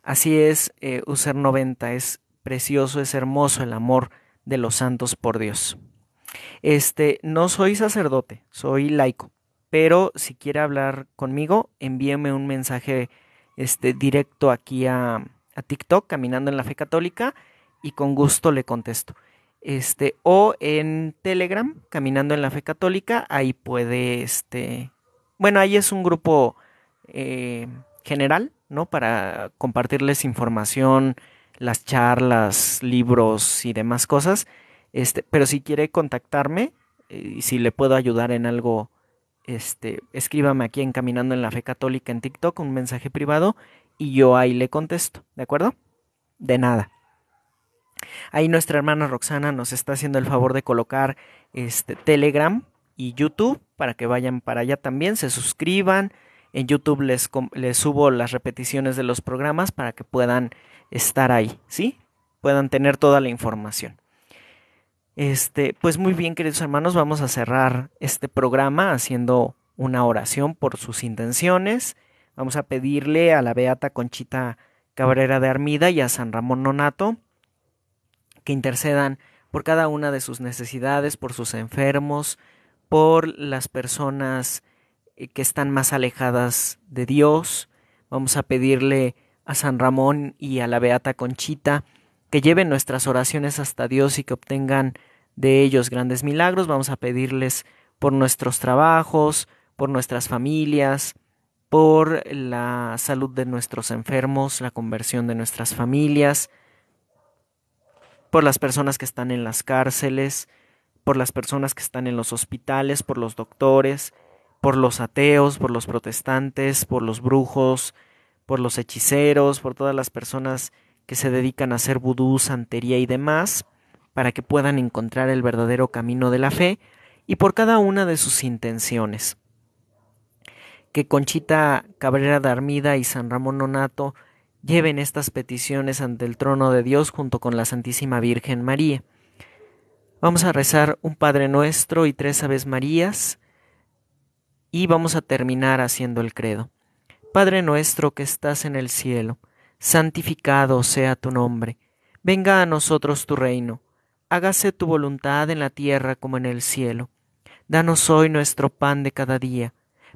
Así es, eh, User 90, es precioso, es hermoso el amor de los santos por Dios. Este, no soy sacerdote, soy laico, pero si quiere hablar conmigo, envíeme un mensaje este, directo aquí a, a TikTok, Caminando en la Fe Católica, y con gusto le contesto. Este, o en Telegram, Caminando en la Fe Católica, ahí puede, este, bueno, ahí es un grupo eh, general, ¿no? Para compartirles información, las charlas, libros y demás cosas. Este, pero si quiere contactarme eh, y si le puedo ayudar en algo, este, escríbame aquí en Caminando en la Fe Católica en TikTok, un mensaje privado y yo ahí le contesto, ¿de acuerdo? De nada. Ahí nuestra hermana Roxana nos está haciendo el favor de colocar este Telegram y YouTube para que vayan para allá también, se suscriban. En YouTube les, les subo las repeticiones de los programas para que puedan estar ahí, ¿sí? Puedan tener toda la información. Este, pues muy bien, queridos hermanos, vamos a cerrar este programa haciendo una oración por sus intenciones. Vamos a pedirle a la Beata Conchita Cabrera de Armida y a San Ramón Nonato que intercedan por cada una de sus necesidades, por sus enfermos, por las personas eh, que están más alejadas de Dios. Vamos a pedirle a San Ramón y a la Beata Conchita que lleven nuestras oraciones hasta Dios y que obtengan de ellos grandes milagros. Vamos a pedirles por nuestros trabajos, por nuestras familias, por la salud de nuestros enfermos, la conversión de nuestras familias, por las personas que están en las cárceles, por las personas que están en los hospitales, por los doctores, por los ateos, por los protestantes, por los brujos, por los hechiceros, por todas las personas que se dedican a hacer vudú, santería y demás, para que puedan encontrar el verdadero camino de la fe y por cada una de sus intenciones que Conchita Cabrera de Armida y San Ramón Nonato lleven estas peticiones ante el trono de Dios junto con la Santísima Virgen María. Vamos a rezar un Padre Nuestro y tres Aves Marías y vamos a terminar haciendo el credo. Padre nuestro que estás en el cielo, santificado sea tu nombre, venga a nosotros tu reino, hágase tu voluntad en la tierra como en el cielo. Danos hoy nuestro pan de cada día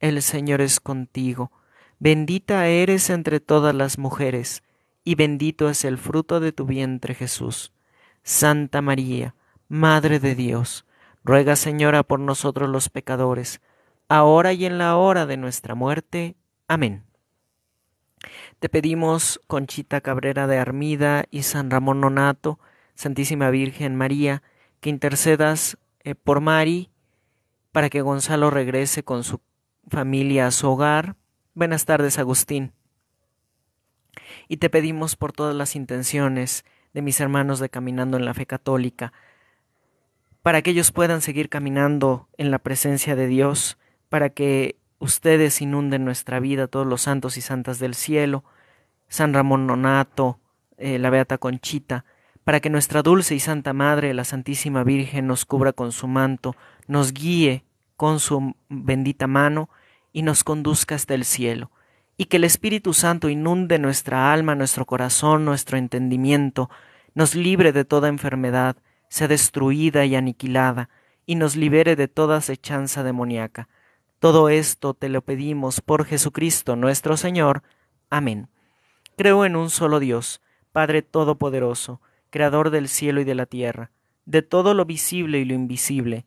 el Señor es contigo. Bendita eres entre todas las mujeres, y bendito es el fruto de tu vientre Jesús. Santa María, Madre de Dios, ruega Señora por nosotros los pecadores, ahora y en la hora de nuestra muerte. Amén. Te pedimos, Conchita Cabrera de Armida y San Ramón Nonato, Santísima Virgen María, que intercedas eh, por Mari para que Gonzalo regrese con su familia su hogar. Buenas tardes, Agustín. Y te pedimos por todas las intenciones de mis hermanos de Caminando en la Fe Católica, para que ellos puedan seguir caminando en la presencia de Dios, para que ustedes inunden nuestra vida, todos los santos y santas del cielo, San Ramón Nonato, eh, la Beata Conchita, para que nuestra dulce y santa Madre, la Santísima Virgen, nos cubra con su manto, nos guíe con su bendita mano y nos conduzca hasta el cielo, y que el Espíritu Santo inunde nuestra alma, nuestro corazón, nuestro entendimiento, nos libre de toda enfermedad, sea destruida y aniquilada, y nos libere de toda acechanza demoníaca. Todo esto te lo pedimos por Jesucristo nuestro Señor. Amén. Creo en un solo Dios, Padre Todopoderoso, Creador del cielo y de la tierra, de todo lo visible y lo invisible,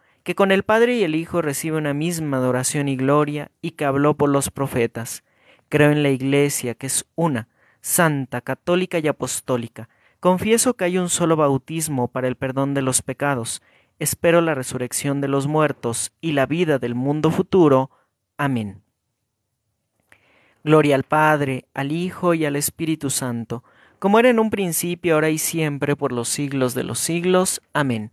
que con el Padre y el Hijo recibe una misma adoración y gloria, y que habló por los profetas. Creo en la Iglesia, que es una, santa, católica y apostólica. Confieso que hay un solo bautismo para el perdón de los pecados. Espero la resurrección de los muertos y la vida del mundo futuro. Amén. Gloria al Padre, al Hijo y al Espíritu Santo, como era en un principio, ahora y siempre, por los siglos de los siglos. Amén.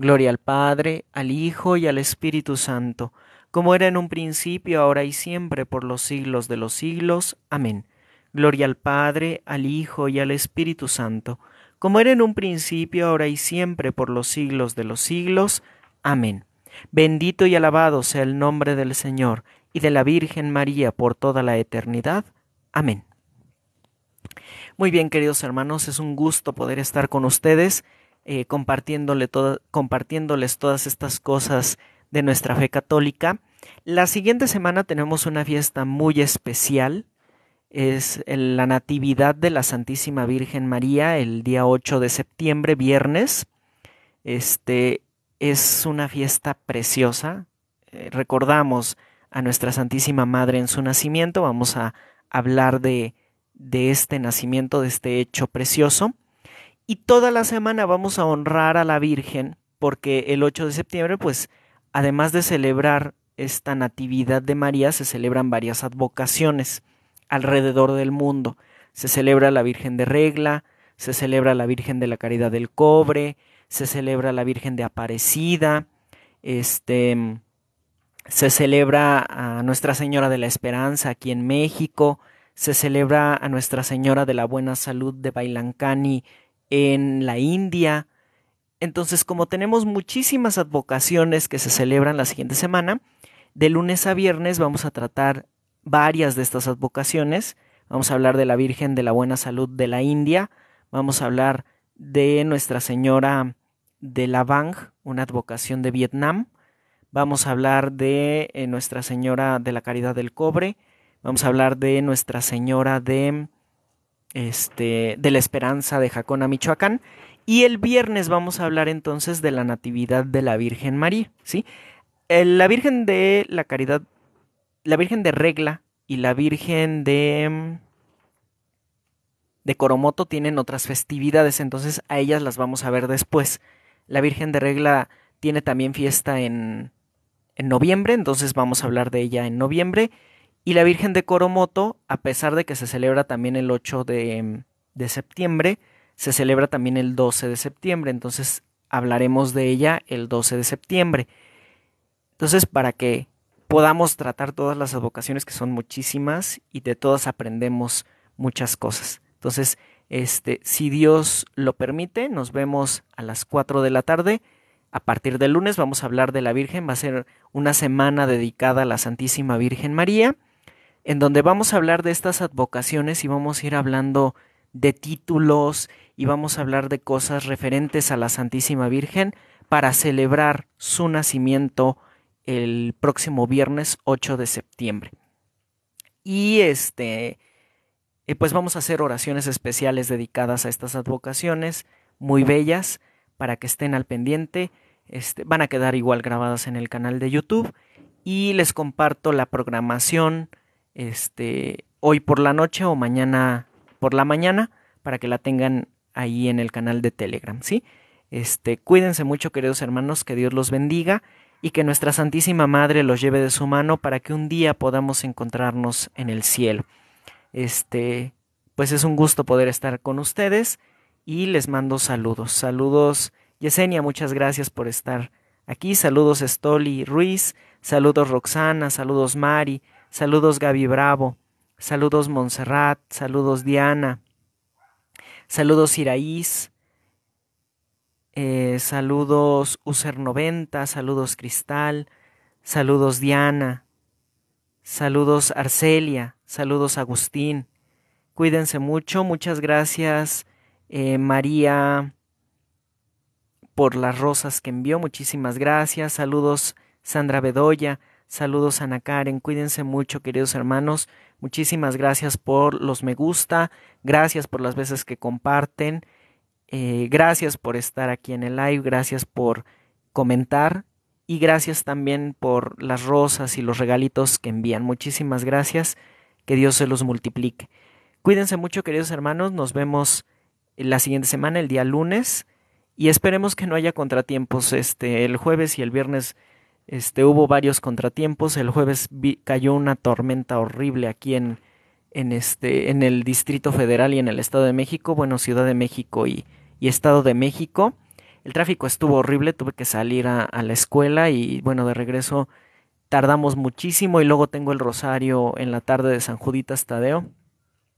Gloria al Padre, al Hijo y al Espíritu Santo, como era en un principio, ahora y siempre, por los siglos de los siglos. Amén. Gloria al Padre, al Hijo y al Espíritu Santo, como era en un principio, ahora y siempre, por los siglos de los siglos. Amén. Bendito y alabado sea el nombre del Señor y de la Virgen María por toda la eternidad. Amén. Muy bien, queridos hermanos, es un gusto poder estar con ustedes eh, compartiéndole compartiéndoles todas estas cosas de nuestra fe católica. La siguiente semana tenemos una fiesta muy especial, es eh, la Natividad de la Santísima Virgen María, el día 8 de septiembre, viernes. Este es una fiesta preciosa. Eh, recordamos a nuestra Santísima Madre en su nacimiento. Vamos a hablar de, de este nacimiento, de este hecho precioso. Y toda la semana vamos a honrar a la Virgen porque el 8 de septiembre, pues, además de celebrar esta Natividad de María, se celebran varias advocaciones alrededor del mundo. Se celebra la Virgen de Regla, se celebra la Virgen de la Caridad del Cobre, se celebra la Virgen de Aparecida, este, se celebra a Nuestra Señora de la Esperanza aquí en México, se celebra a Nuestra Señora de la Buena Salud de Bailancani en la India. Entonces, como tenemos muchísimas advocaciones que se celebran la siguiente semana, de lunes a viernes vamos a tratar varias de estas advocaciones. Vamos a hablar de la Virgen de la Buena Salud de la India, vamos a hablar de Nuestra Señora de la Bang, una advocación de Vietnam, vamos a hablar de eh, Nuestra Señora de la Caridad del Cobre, vamos a hablar de Nuestra Señora de este, de la esperanza de Jacona, Michoacán. Y el viernes vamos a hablar entonces de la Natividad de la Virgen María, ¿sí? Eh, la Virgen de la Caridad, la Virgen de Regla y la Virgen de mm, de Coromoto tienen otras festividades, entonces a ellas las vamos a ver después. La Virgen de Regla tiene también fiesta en, en noviembre, entonces vamos a hablar de ella en noviembre. Y la Virgen de Coromoto, a pesar de que se celebra también el 8 de, de septiembre, se celebra también el 12 de septiembre. Entonces hablaremos de ella el 12 de septiembre. Entonces, para que podamos tratar todas las advocaciones, que son muchísimas, y de todas aprendemos muchas cosas. Entonces, este, si Dios lo permite, nos vemos a las 4 de la tarde. A partir del lunes vamos a hablar de la Virgen, va a ser una semana dedicada a la Santísima Virgen María en donde vamos a hablar de estas advocaciones y vamos a ir hablando de títulos y vamos a hablar de cosas referentes a la Santísima Virgen para celebrar su nacimiento el próximo viernes 8 de septiembre. Y este, eh, pues vamos a hacer oraciones especiales dedicadas a estas advocaciones, muy bellas, para que estén al pendiente. Este, van a quedar igual grabadas en el canal de YouTube y les comparto la programación este, hoy por la noche o mañana por la mañana para que la tengan ahí en el canal de Telegram, ¿sí? Este, cuídense mucho, queridos hermanos, que Dios los bendiga y que nuestra Santísima Madre los lleve de su mano para que un día podamos encontrarnos en el cielo. Este, pues es un gusto poder estar con ustedes y les mando saludos. Saludos, Yesenia, muchas gracias por estar aquí. Saludos, Stoli Ruiz. Saludos, Roxana. Saludos, Mari. Saludos Gaby Bravo. Saludos Montserrat. Saludos Diana. Saludos Iraís. Eh, saludos User90. Saludos Cristal. Saludos Diana. Saludos Arcelia. Saludos Agustín. Cuídense mucho. Muchas gracias eh, María por las rosas que envió. Muchísimas gracias. Saludos Sandra Bedoya. Saludos a Ana Karen, cuídense mucho queridos hermanos. Muchísimas gracias por los me gusta, gracias por las veces que comparten, eh, gracias por estar aquí en el live, gracias por comentar y gracias también por las rosas y los regalitos que envían. Muchísimas gracias, que Dios se los multiplique. Cuídense mucho queridos hermanos, nos vemos la siguiente semana, el día lunes, y esperemos que no haya contratiempos. Este, el jueves y el viernes este, hubo varios contratiempos. El jueves cayó una tormenta horrible aquí en, en, este, en el Distrito Federal y en el Estado de México, bueno, Ciudad de México y, Estado de México. El tráfico estuvo horrible, tuve que salir a, a, la escuela y bueno, de regreso tardamos muchísimo y luego tengo el rosario en la tarde de San Juditas Tadeo.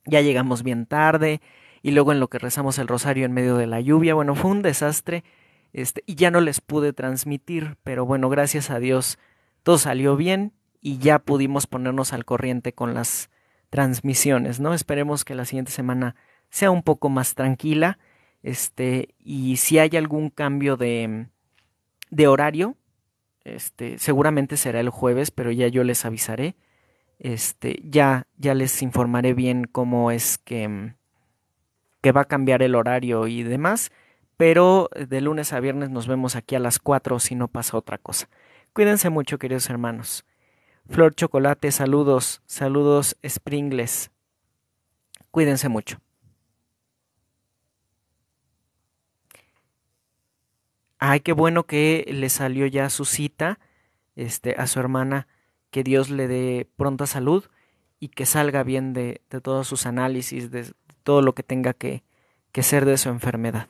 Ya llegamos bien tarde y luego en lo que rezamos el rosario en medio de la lluvia, bueno, fue un desastre este, y ya no les pude transmitir, pero bueno, gracias a Dios todo salió bien y ya pudimos ponernos al corriente con las transmisiones, ¿no? Esperemos que la siguiente semana sea un poco más tranquila, este, y si hay algún cambio de, de horario, este, seguramente será el jueves, pero ya yo les avisaré, este, ya, ya les informaré bien cómo es que, que va a cambiar el horario y demás. Pero de lunes a viernes nos vemos aquí a las 4 si no pasa otra cosa. Cuídense mucho, queridos hermanos. Flor Chocolate, saludos, saludos Springles. Cuídense mucho. Ay, qué bueno que le salió ya su cita este, a su hermana. Que Dios le dé pronta salud y que salga bien de, todos sus análisis, de, todo lo que tenga que ser de su enfermedad.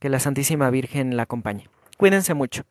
Que la Santísima Virgen la acompañe. Cuídense mucho.